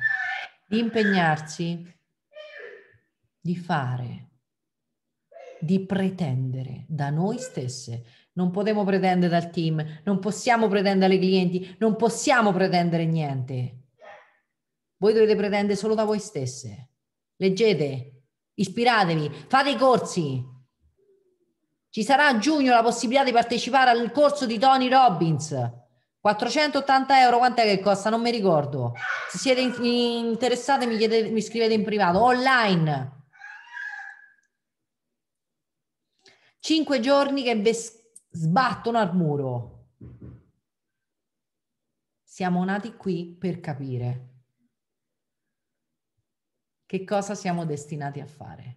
di impegnarci, di fare, di pretendere da noi stesse. Non potremo pretendere dal team, non possiamo pretendere dai clienti, non possiamo pretendere niente. Voi dovete pretendere solo da voi stesse. Leggete, ispiratevi, fate i corsi. Ci sarà a giugno la possibilità di partecipare al corso di Tony Robbins 480 euro, quant'è che costa? Non mi ricordo. Se siete interessati mi, mi scrivete in privato, online. Cinque giorni che sbattono al muro. Siamo nati qui per capire che cosa siamo destinati a fare.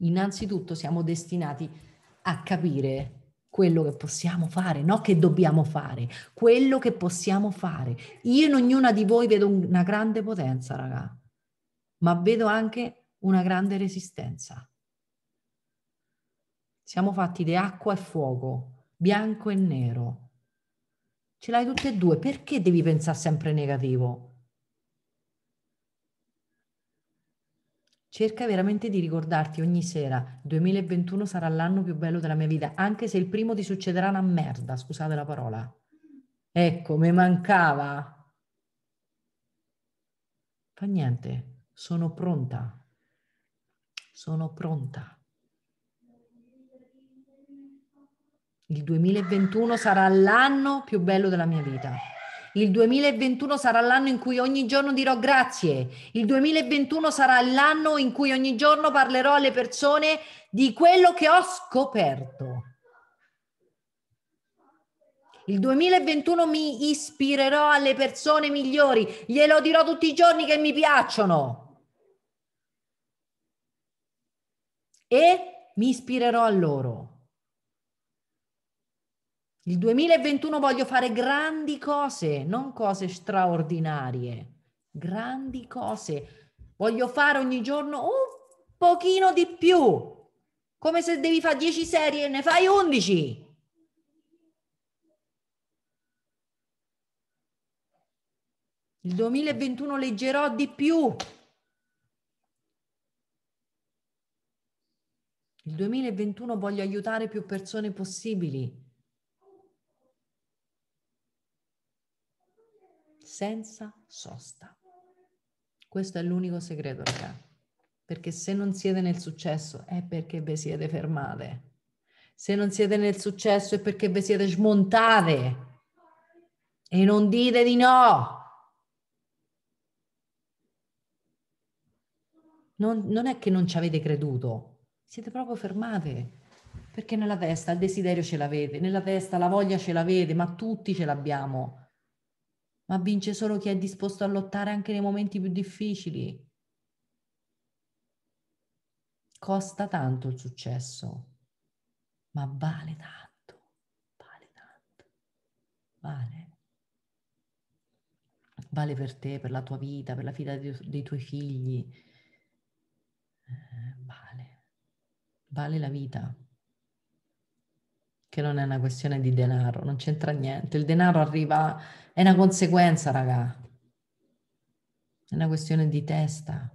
Innanzitutto siamo destinati a a capire quello che possiamo fare, no che dobbiamo fare, quello che possiamo fare. Io in ognuna di voi vedo una grande potenza, raga, ma vedo anche una grande resistenza. Siamo fatti di acqua e fuoco, bianco e nero. Ce l'hai tutte e due, perché devi pensare sempre negativo? Cerca veramente di ricordarti ogni sera, 2021 sarà l'anno più bello della mia vita, anche se il primo ti succederà una merda, scusate la parola. Ecco, mi mancava. Fa niente, sono pronta. Sono pronta. Il 2021 sarà l'anno più bello della mia vita. Il 2021 sarà l'anno in cui ogni giorno dirò grazie. Il 2021 sarà l'anno in cui ogni giorno parlerò alle persone di quello che ho scoperto. Il 2021 mi ispirerò alle persone migliori, glielo dirò tutti i giorni che mi piacciono. E mi ispirerò a loro. Il 2021 voglio fare grandi cose, non cose straordinarie, grandi cose. Voglio fare ogni giorno un pochino di più, come se devi fare 10 serie e ne fai 11. Il 2021 leggerò di più. Il 2021 voglio aiutare più persone possibili. senza sosta. Questo è l'unico segreto, ragazzi. Perché se non siete nel successo è perché vi siete fermate. Se non siete nel successo è perché vi siete smontate. E non dite di no. Non, non è che non ci avete creduto, siete proprio fermate. Perché nella testa il desiderio ce l'avete, nella testa la voglia ce l'avete, ma tutti ce l'abbiamo ma vince solo chi è disposto a lottare anche nei momenti più difficili. Costa tanto il successo, ma vale tanto, vale tanto, vale. Vale per te, per la tua vita, per la vita dei, dei tuoi figli. Eh, vale, vale la vita che non è una questione di denaro, non c'entra niente. Il denaro arriva, è una conseguenza, raga. È una questione di testa.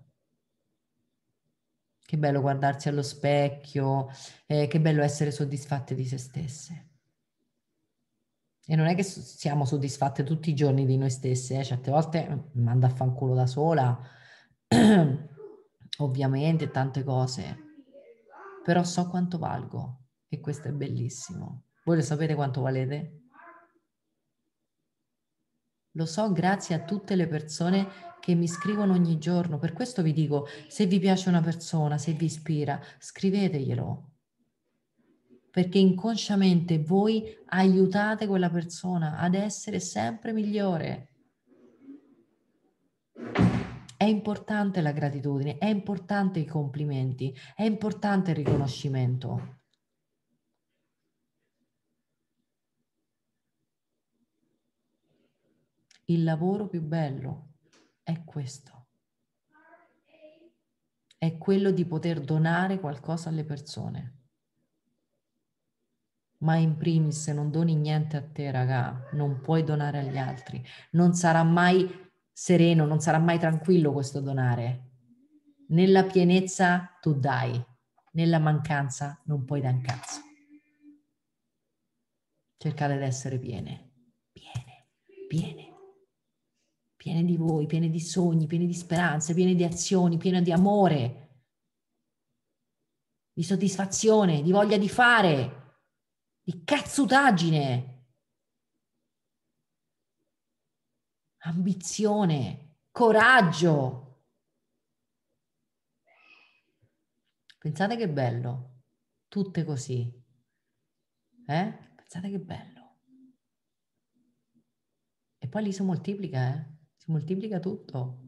Che bello guardarsi allo specchio, eh, che bello essere soddisfatte di se stesse. E non è che siamo soddisfatte tutti i giorni di noi stesse, eh. certe volte manda a fanculo da sola, (clears throat) ovviamente, tante cose, però so quanto valgo, e questo è bellissimo. Voi lo sapete quanto valete? Lo so grazie a tutte le persone che mi scrivono ogni giorno. Per questo vi dico, se vi piace una persona, se vi ispira, scriveteglielo. Perché inconsciamente voi aiutate quella persona ad essere sempre migliore. È importante la gratitudine, è importante i complimenti, è importante il riconoscimento. il lavoro più bello è questo. È quello di poter donare qualcosa alle persone. Ma in primis se non doni niente a te, raga, non puoi donare agli altri. Non sarà mai sereno, non sarà mai tranquillo questo donare. Nella pienezza tu dai, nella mancanza non puoi un cazzo. Cercare di essere piene, piene, piene piene di voi, piene di sogni, piene di speranze, piene di azioni, piene di amore, di soddisfazione, di voglia di fare, di cazzutaggine, ambizione, coraggio. Pensate che bello, tutte così. Eh? Pensate che bello. E poi lì si moltiplica, eh? si moltiplica tutto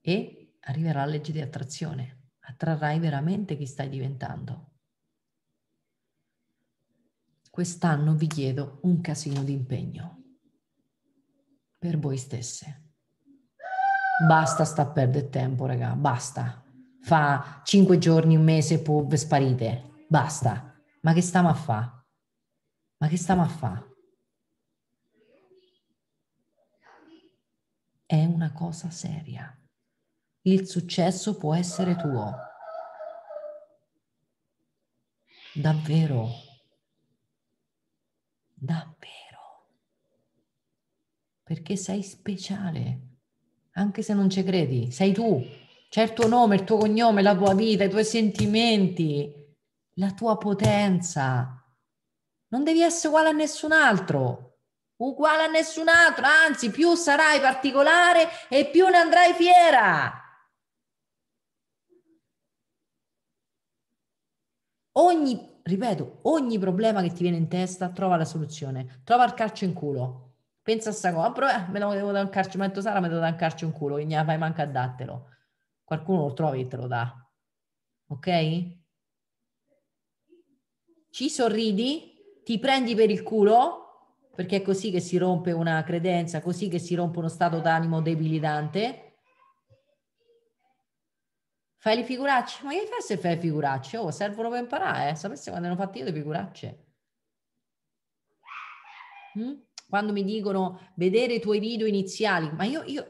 e arriverà la legge di attrazione, attrarrai veramente chi stai diventando. Quest'anno vi chiedo un casino di impegno per voi stesse. Basta sta a perdere tempo, raga, basta. Fa cinque giorni, un mese, poi sparite. Basta. Ma che stiamo a fare? Ma che stiamo a fare? è una cosa seria. Il successo può essere tuo. Davvero. Davvero. Perché sei speciale. Anche se non ci credi, sei tu. C'è il tuo nome, il tuo cognome, la tua vita, i tuoi sentimenti, la tua potenza. Non devi essere uguale a nessun altro uguale a nessun altro, anzi più sarai particolare e più ne andrai fiera. Ogni, ripeto, ogni problema che ti viene in testa, trova la soluzione, trova il calcio in culo. Pensa a sta cosa, però eh, me lo devo dare un calcio, metto Sara, me lo dare un calcio in culo, che ne fai manca a dattelo. Qualcuno lo trovi e te lo dà. Ok? Ci sorridi, ti prendi per il culo perché è così che si rompe una credenza, così che si rompe uno stato d'animo debilitante. Fai le figuracce? Ma che fai se fai le figuracce? Oh, servono per imparare, eh? sapessi quando ne ho fatte io le figuracce. Mm? Quando mi dicono vedere i tuoi video iniziali, ma io, io,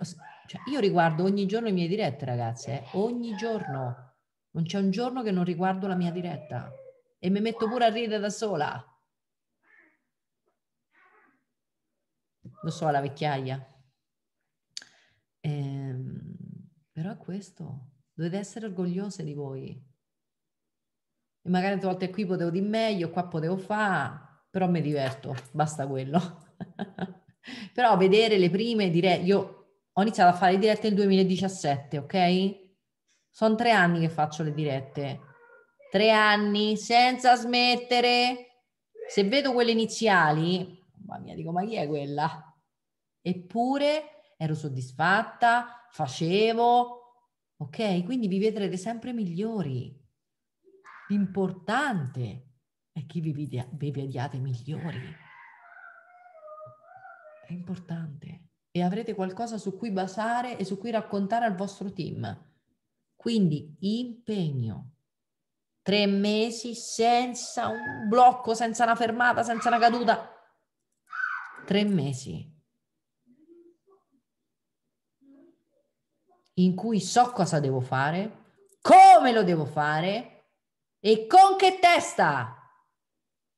cioè, io riguardo ogni giorno le mie dirette, ragazze, eh? ogni giorno. Non c'è un giorno che non riguardo la mia diretta e mi metto pure a ridere da sola lo so, la vecchiaia. Ehm, però è questo, dovete essere orgogliose di voi. E magari a volte qui potevo di meglio, qua potevo fare, però mi diverto, basta quello. (laughs) però vedere le prime dirette, io ho iniziato a fare le dirette nel 2017, ok? Sono tre anni che faccio le dirette. Tre anni senza smettere. Se vedo quelle iniziali, mamma mia, dico, ma chi è quella? eppure ero soddisfatta, facevo, ok? Quindi vi vedrete sempre migliori. L'importante è che vi, vi vediate migliori. È importante. E avrete qualcosa su cui basare e su cui raccontare al vostro team. Quindi impegno. Tre mesi senza un blocco, senza una fermata, senza una caduta. Tre mesi. in cui so cosa devo fare, come lo devo fare e con che testa.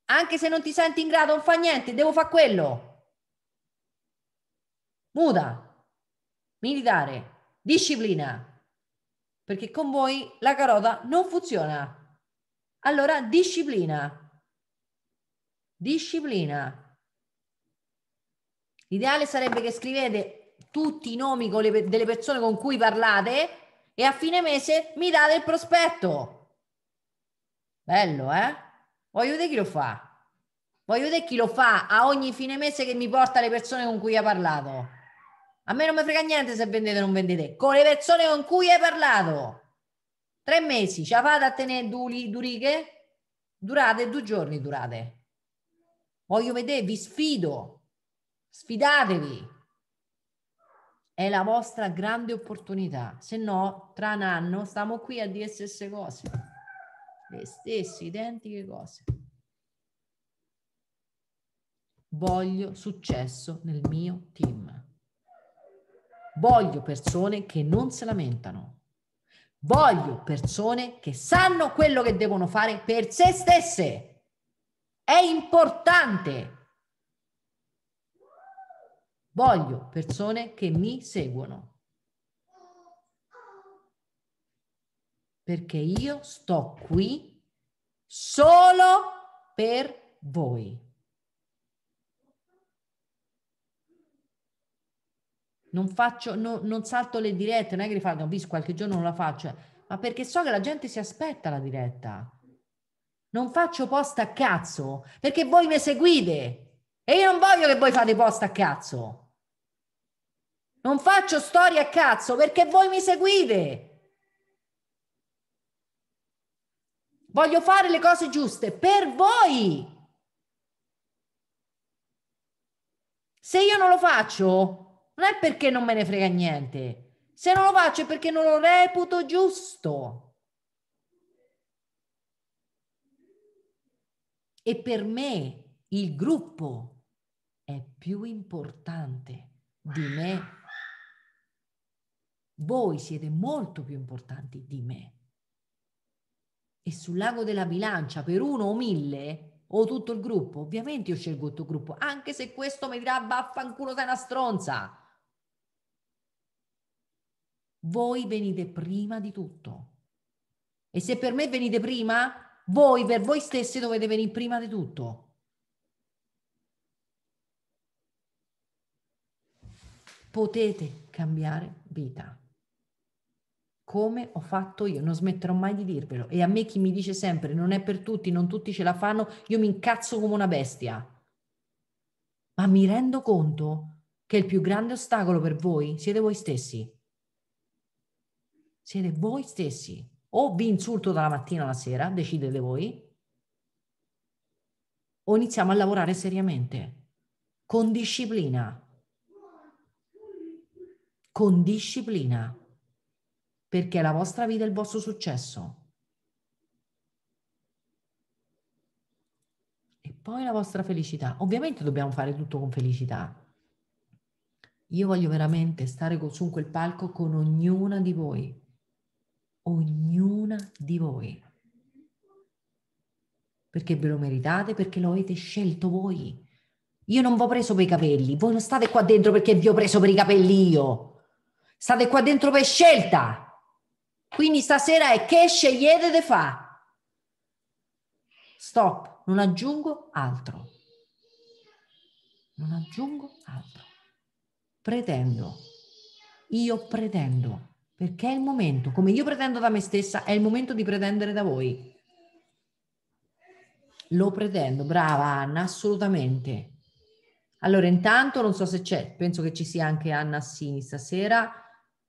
Anche se non ti senti in grado, non fa niente, devo fare quello. Muda, militare, disciplina. Perché con voi la carota non funziona. Allora, disciplina. Disciplina. L'ideale sarebbe che scrivete tutti i nomi le, delle persone con cui parlate e a fine mese mi date il prospetto. Bello, eh? Voglio vedere chi lo fa. Voglio vedere chi lo fa a ogni fine mese che mi porta le persone con cui ha parlato. A me non mi frega niente se vendete o non vendete, con le persone con cui hai parlato. Tre mesi, ce la fate a tenere due du righe? Durate due giorni, durate. Voglio vedere, vi sfido. Sfidatevi è la vostra grande opportunità, se no tra un anno stiamo qui a dire le stesse cose, le stesse identiche cose. Voglio successo nel mio team. Voglio persone che non si lamentano. Voglio persone che sanno quello che devono fare per se stesse. È importante Voglio persone che mi seguono. Perché io sto qui solo per voi. Non faccio, no, non salto le dirette, non è che rifaccio, ho visto qualche giorno non la faccio, eh. ma perché so che la gente si aspetta la diretta. Non faccio post a cazzo perché voi mi seguite e io non voglio che voi fate post a cazzo. Non faccio storie a cazzo perché voi mi seguite. Voglio fare le cose giuste per voi. Se io non lo faccio, non è perché non me ne frega niente. Se non lo faccio è perché non lo reputo giusto. E per me il gruppo è più importante di me voi siete molto più importanti di me. E sul lago della bilancia, per uno o mille, o tutto il gruppo, ovviamente io scelgo il tuo gruppo, anche se questo mi dirà vaffanculo sei una stronza. Voi venite prima di tutto. E se per me venite prima, voi per voi stessi dovete venire prima di tutto. potete cambiare vita come ho fatto io, non smetterò mai di dirvelo. E a me chi mi dice sempre non è per tutti, non tutti ce la fanno, io mi incazzo come una bestia. Ma mi rendo conto che il più grande ostacolo per voi siete voi stessi. Siete voi stessi. O vi insulto dalla mattina alla sera, decidete voi, o iniziamo a lavorare seriamente, con disciplina. Con disciplina perché la vostra vita è il vostro successo. E poi la vostra felicità. Ovviamente dobbiamo fare tutto con felicità. Io voglio veramente stare su quel palco con ognuna di voi. Ognuna di voi. Perché ve lo meritate, perché lo avete scelto voi. Io non vi ho preso per i capelli, voi non state qua dentro perché vi ho preso per i capelli io. State qua dentro per scelta. Quindi stasera è che scegliete di fare? Stop, non aggiungo altro. Non aggiungo altro. Pretendo. Io pretendo. Perché è il momento, come io pretendo da me stessa, è il momento di pretendere da voi. Lo pretendo, brava Anna, assolutamente. Allora, intanto non so se c'è, penso che ci sia anche Anna Assini stasera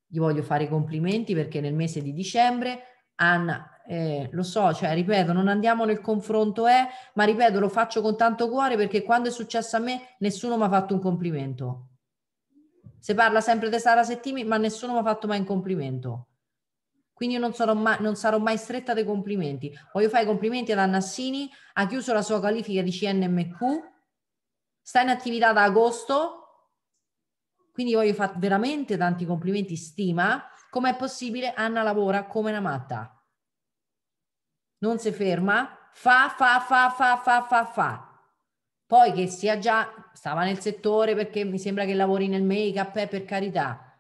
gli voglio fare i complimenti perché nel mese di dicembre Anna, eh, lo so, cioè ripeto, non andiamo nel confronto è, eh, ma ripeto, lo faccio con tanto cuore perché quando è successo a me nessuno mi ha fatto un complimento. Se parla sempre di Sara Settimi, ma nessuno mi ha fatto mai un complimento. Quindi io non, mai, non sarò mai stretta dei complimenti. Voglio fare i complimenti ad Annassini, ha chiuso la sua qualifica di CNMQ, sta in attività da agosto, quindi voglio fare veramente tanti complimenti, stima. Com'è possibile? Anna lavora come una matta. Non si ferma, fa, fa, fa, fa, fa, fa, fa. Poi che sia già, stava nel settore perché mi sembra che lavori nel make-up, eh, per carità,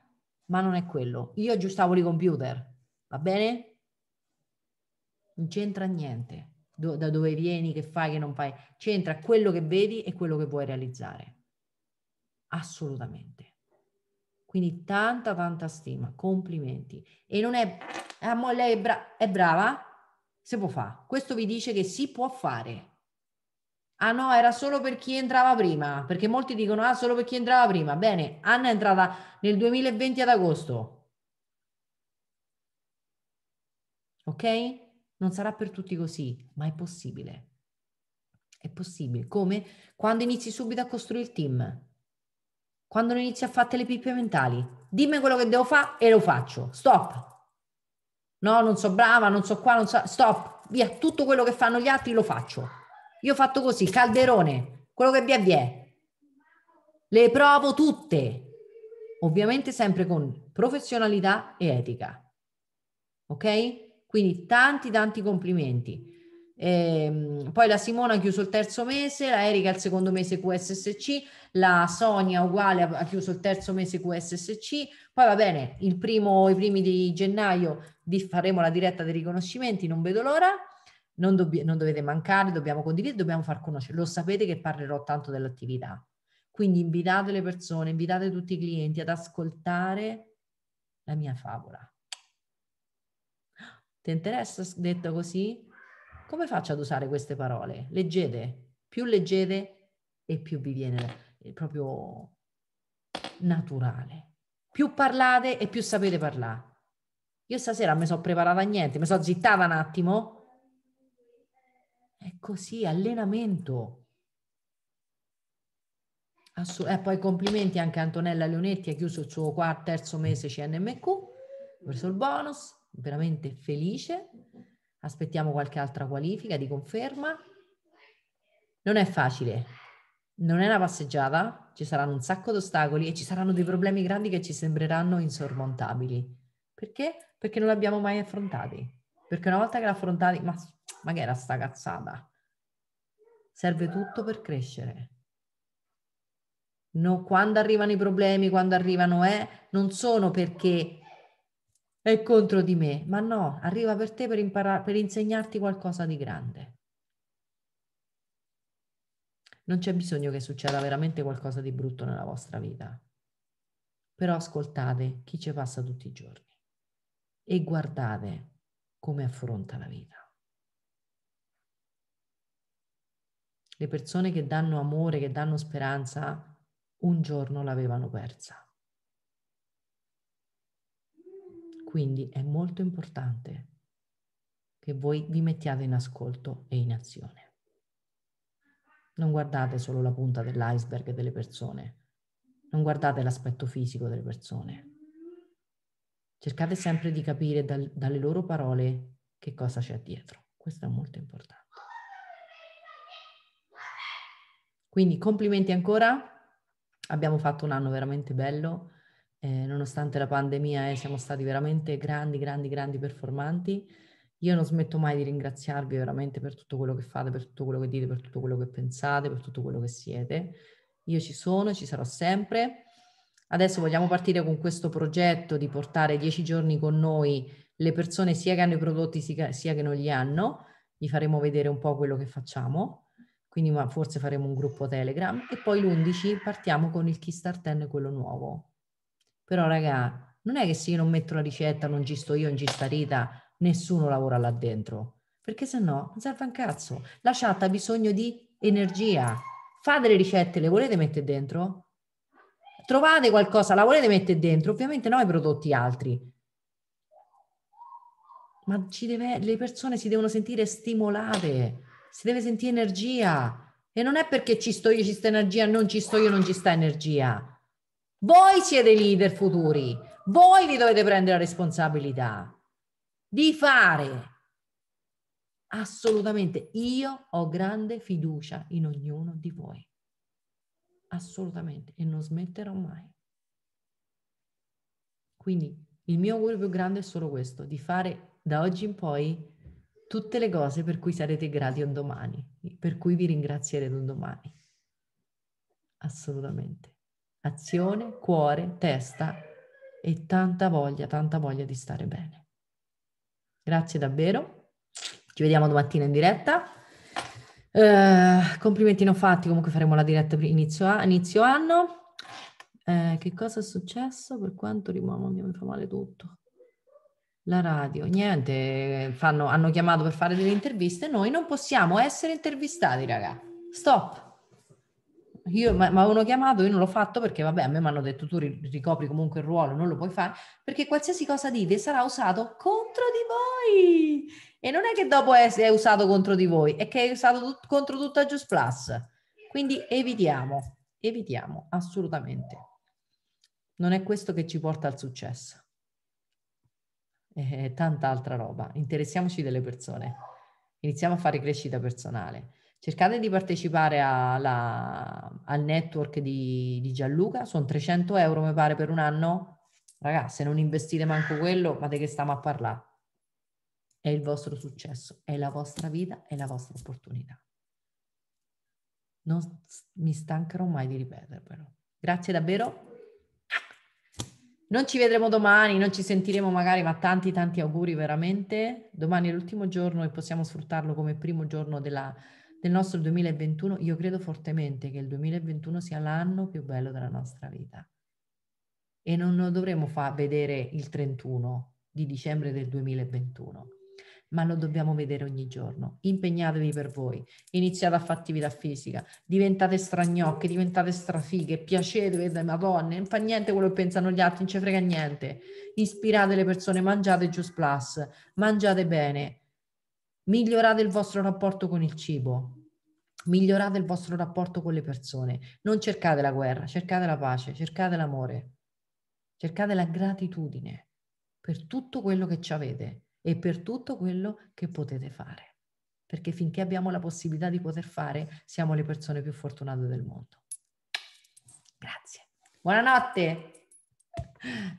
ma non è quello. Io aggiustavo i computer, va bene? Non c'entra niente Do, da dove vieni, che fai, che non fai. C'entra quello che vedi e quello che vuoi realizzare. Assolutamente. Quindi tanta, tanta stima, complimenti. E non è, ah, lei è, bra- è brava? Si può fare. Questo vi dice che si può fare. Ah no, era solo per chi entrava prima, perché molti dicono, ah, solo per chi entrava prima. Bene, Anna è entrata nel 2020 ad agosto. Ok? Non sarà per tutti così, ma è possibile. È possibile. Come? Quando inizi subito a costruire il team. Quando non inizi a fare le pippe mentali, dimmi quello che devo fare e lo faccio. Stop. No, non so brava, non so qua, non so... Stop. Via, tutto quello che fanno gli altri lo faccio. Io ho fatto così, calderone, quello che vi è, vi è. Le provo tutte. Ovviamente sempre con professionalità e etica. Ok? Quindi tanti, tanti complimenti. Ehm, poi la Simona ha chiuso il terzo mese, la Erika il secondo mese QSSC, la Sonia uguale ha chiuso il terzo mese QSSC, poi va bene, primo, i primi di gennaio vi faremo la diretta dei riconoscimenti, non vedo l'ora, non, dobb- non dovete mancare, dobbiamo condividere, dobbiamo far conoscere, lo sapete che parlerò tanto dell'attività, quindi invitate le persone, invitate tutti i clienti ad ascoltare la mia favola. Ti interessa detto così? Come faccio ad usare queste parole? Leggete, più leggete e più vi viene eh, proprio naturale. Più parlate e più sapete parlare. Io stasera mi sono preparata a niente, mi sono zittata un attimo. È così, allenamento. Assu- e eh, poi complimenti anche a Antonella Leonetti, ha chiuso il suo quarto, terzo mese CNMQ, verso il bonus, veramente felice. Aspettiamo qualche altra qualifica di conferma. Non è facile, non è una passeggiata, ci saranno un sacco di ostacoli e ci saranno dei problemi grandi che ci sembreranno insormontabili. Perché? Perché non li abbiamo mai affrontati. Perché una volta che li affrontati, ma, ma che era sta cazzata? Serve tutto per crescere. No, quando arrivano i problemi, quando arrivano è, eh, non sono perché è contro di me, ma no, arriva per te per, imparare, per insegnarti qualcosa di grande. Non c'è bisogno che succeda veramente qualcosa di brutto nella vostra vita, però ascoltate chi ci passa tutti i giorni e guardate come affronta la vita. Le persone che danno amore, che danno speranza, un giorno l'avevano persa. Quindi è molto importante che voi vi mettiate in ascolto e in azione. Non guardate solo la punta dell'iceberg delle persone, non guardate l'aspetto fisico delle persone. Cercate sempre di capire dal, dalle loro parole che cosa c'è dietro. Questo è molto importante. Quindi complimenti ancora, abbiamo fatto un anno veramente bello eh, nonostante la pandemia eh, siamo stati veramente grandi, grandi, grandi performanti. Io non smetto mai di ringraziarvi veramente per tutto quello che fate, per tutto quello che dite, per tutto quello che pensate, per tutto quello che siete. Io ci sono, ci sarò sempre. Adesso vogliamo partire con questo progetto di portare dieci giorni con noi le persone sia che hanno i prodotti sia che non li hanno. Gli faremo vedere un po' quello che facciamo. Quindi forse faremo un gruppo Telegram e poi l'11 partiamo con il Keystart 10, quello nuovo. Però raga, non è che se io non metto la ricetta, non ci sto io, non ci sta Rita, nessuno lavora là dentro. Perché se no non serve un cazzo. La chat ha bisogno di energia. Fate le ricette, le volete mettere dentro? Trovate qualcosa, la volete mettere dentro? Ovviamente no i prodotti altri, ma deve, le persone si devono sentire stimolate, si deve sentire energia. E non è perché ci sto io, ci sta energia, non ci sto io, non ci sta energia. Voi siete i leader futuri, voi vi dovete prendere la responsabilità di fare. Assolutamente, io ho grande fiducia in ognuno di voi. Assolutamente, e non smetterò mai. Quindi il mio augurio più grande è solo questo, di fare da oggi in poi tutte le cose per cui sarete grati un domani, per cui vi ringrazierete un domani. Assolutamente azione, cuore, testa e tanta voglia, tanta voglia di stare bene. Grazie davvero. Ci vediamo domattina in diretta. Uh, complimenti non fatti, comunque faremo la diretta inizio, a, inizio anno. Uh, che cosa è successo? Per quanto rimane, mi fa male tutto. La radio, niente, fanno, hanno chiamato per fare delle interviste. Noi non possiamo essere intervistati, raga. Stop. Io, mi avevano chiamato, io non l'ho fatto perché vabbè, a me mi hanno detto tu ricopri comunque il ruolo, non lo puoi fare, perché qualsiasi cosa dite sarà usato contro di voi. E non è che dopo è, è usato contro di voi, è che è usato tut, contro tutta Just Plus. Quindi evitiamo, evitiamo assolutamente. Non è questo che ci porta al successo. E tanta altra roba. Interessiamoci delle persone. Iniziamo a fare crescita personale Cercate di partecipare alla, al network di, di Gianluca, sono 300 euro mi pare per un anno. ragazzi se non investite manco quello, ma di che stiamo a parlare? È il vostro successo, è la vostra vita, è la vostra opportunità. Non mi stancherò mai di ripetervelo. Grazie davvero. Non ci vedremo domani, non ci sentiremo magari, ma tanti tanti auguri veramente. Domani è l'ultimo giorno e possiamo sfruttarlo come primo giorno della del nostro 2021, io credo fortemente che il 2021 sia l'anno più bello della nostra vita. E non lo dovremo far vedere il 31 di dicembre del 2021, ma lo dobbiamo vedere ogni giorno. Impegnatevi per voi, iniziate a fare attività fisica, diventate stragnocche, diventate strafighe, piacete per madonna, non fa niente quello che pensano gli altri, non ci frega niente. Ispirate le persone, mangiate Juice Plus, mangiate bene, migliorate il vostro rapporto con il cibo, migliorate il vostro rapporto con le persone. Non cercate la guerra, cercate la pace, cercate l'amore, cercate la gratitudine per tutto quello che ci avete e per tutto quello che potete fare. Perché finché abbiamo la possibilità di poter fare, siamo le persone più fortunate del mondo. Grazie. Buonanotte.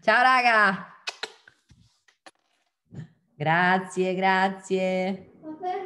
Ciao raga. Grazie, grazie.